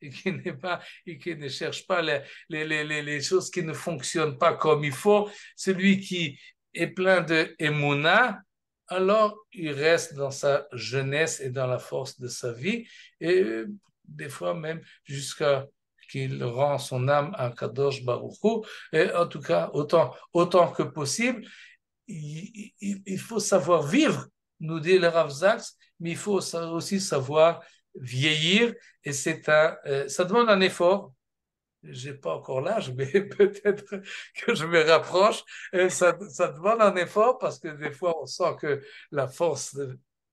et qui n'est pas et qui ne cherche pas les, les, les, les, choses qui ne fonctionnent pas comme il faut, celui qui est plein de émouna, alors il reste dans sa jeunesse et dans la force de sa vie et euh, des fois même jusqu'à qu'il rend son âme à Kadosh Baruchou, et en tout cas autant, autant que possible. Il, il, il faut savoir vivre, nous dit le Rav Zaks, mais il faut aussi savoir vieillir et c'est un, euh, ça demande un effort. J'ai pas encore l'âge, mais peut-être que je me rapproche. Et euh, ça, ça demande un effort parce que des fois on sent que la force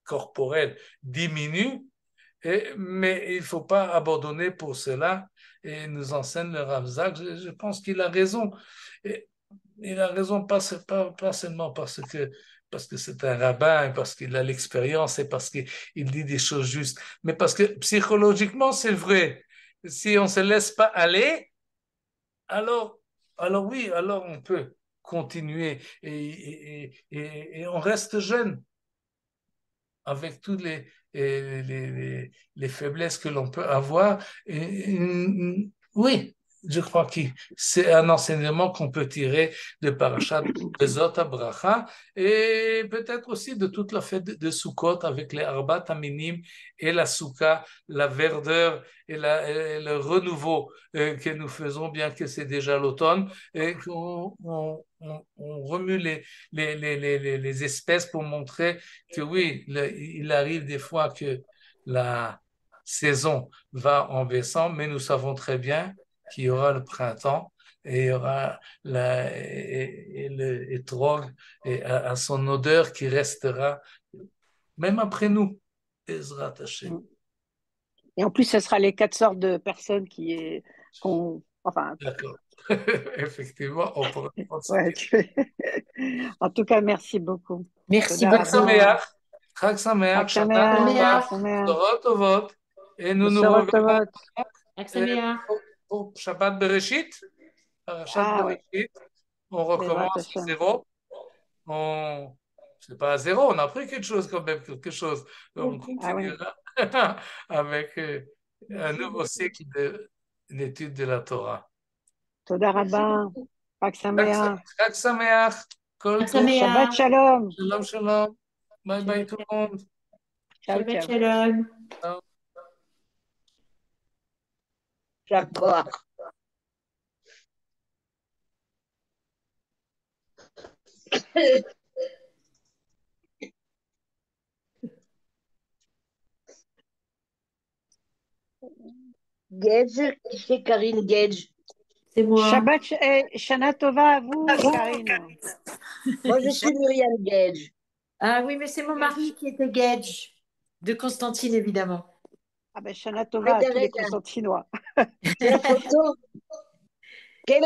corporelle diminue, et, mais il faut pas abandonner pour cela. Et nous enseigne le Ravzak. je, pense qu'il a raison. Et, il a raison pas, pas seulement parce que parce que c'est un rabbin, parce qu'il a l'expérience et parce qu'il dit des choses justes, mais parce que psychologiquement, c'est vrai. Si on ne se laisse pas aller, alors, alors oui, alors on peut continuer et, on reste jeune avec toutes les, les, les, les faiblesses que l'on peut avoir. oui, je crois que c'est un enseignement qu'on peut tirer de Parashat Bezot Zotabracha, et peut-être aussi de toute la fête de Sukkot avec les Arbat Aminim et la Souka, la verdeur et, le renouveau euh, que nous faisons, bien que c'est déjà l'automne, et qu'on on, remue les, les, les, les, espèces pour montrer que oui, il arrive des fois que la saison va en baissant, mais nous savons très bien qu'il y aura le printemps et il y aura la, et, le et à, son odeur qui restera même après nous, sera Taché. Et en plus, ce sera les quatre sortes de personnes qui est, enfin. D'accord. Effectivement, on pourrait en tout cas, merci beaucoup. Merci beaucoup. Et nous nous Shabbat Bereshit. Euh, Shabbat ah, On recommence à zéro. On... c'est pas à zéro, on a appris quelque chose quand même, quelque chose. On continuera ah hein, avec euh, un nouveau cycle d'étude de... la Torah. Toda Rabba. Pak Sameach. Sameach. Shabbat Shalom. Shalom, Shalom. Bye bye tout le monde. Shabbat Shalom. J'accroche. Gage, c'est Karine Gage. C'est moi. Shabbat eh, Shana Tova à vous, Karine. Moi, je suis Muriel Gage. Ah oui, mais c'est mon mari qui était Gage, de Constantine, évidemment. Ah ben, Shana Tova à tous les hein. Constantinois. La photo. Quelle,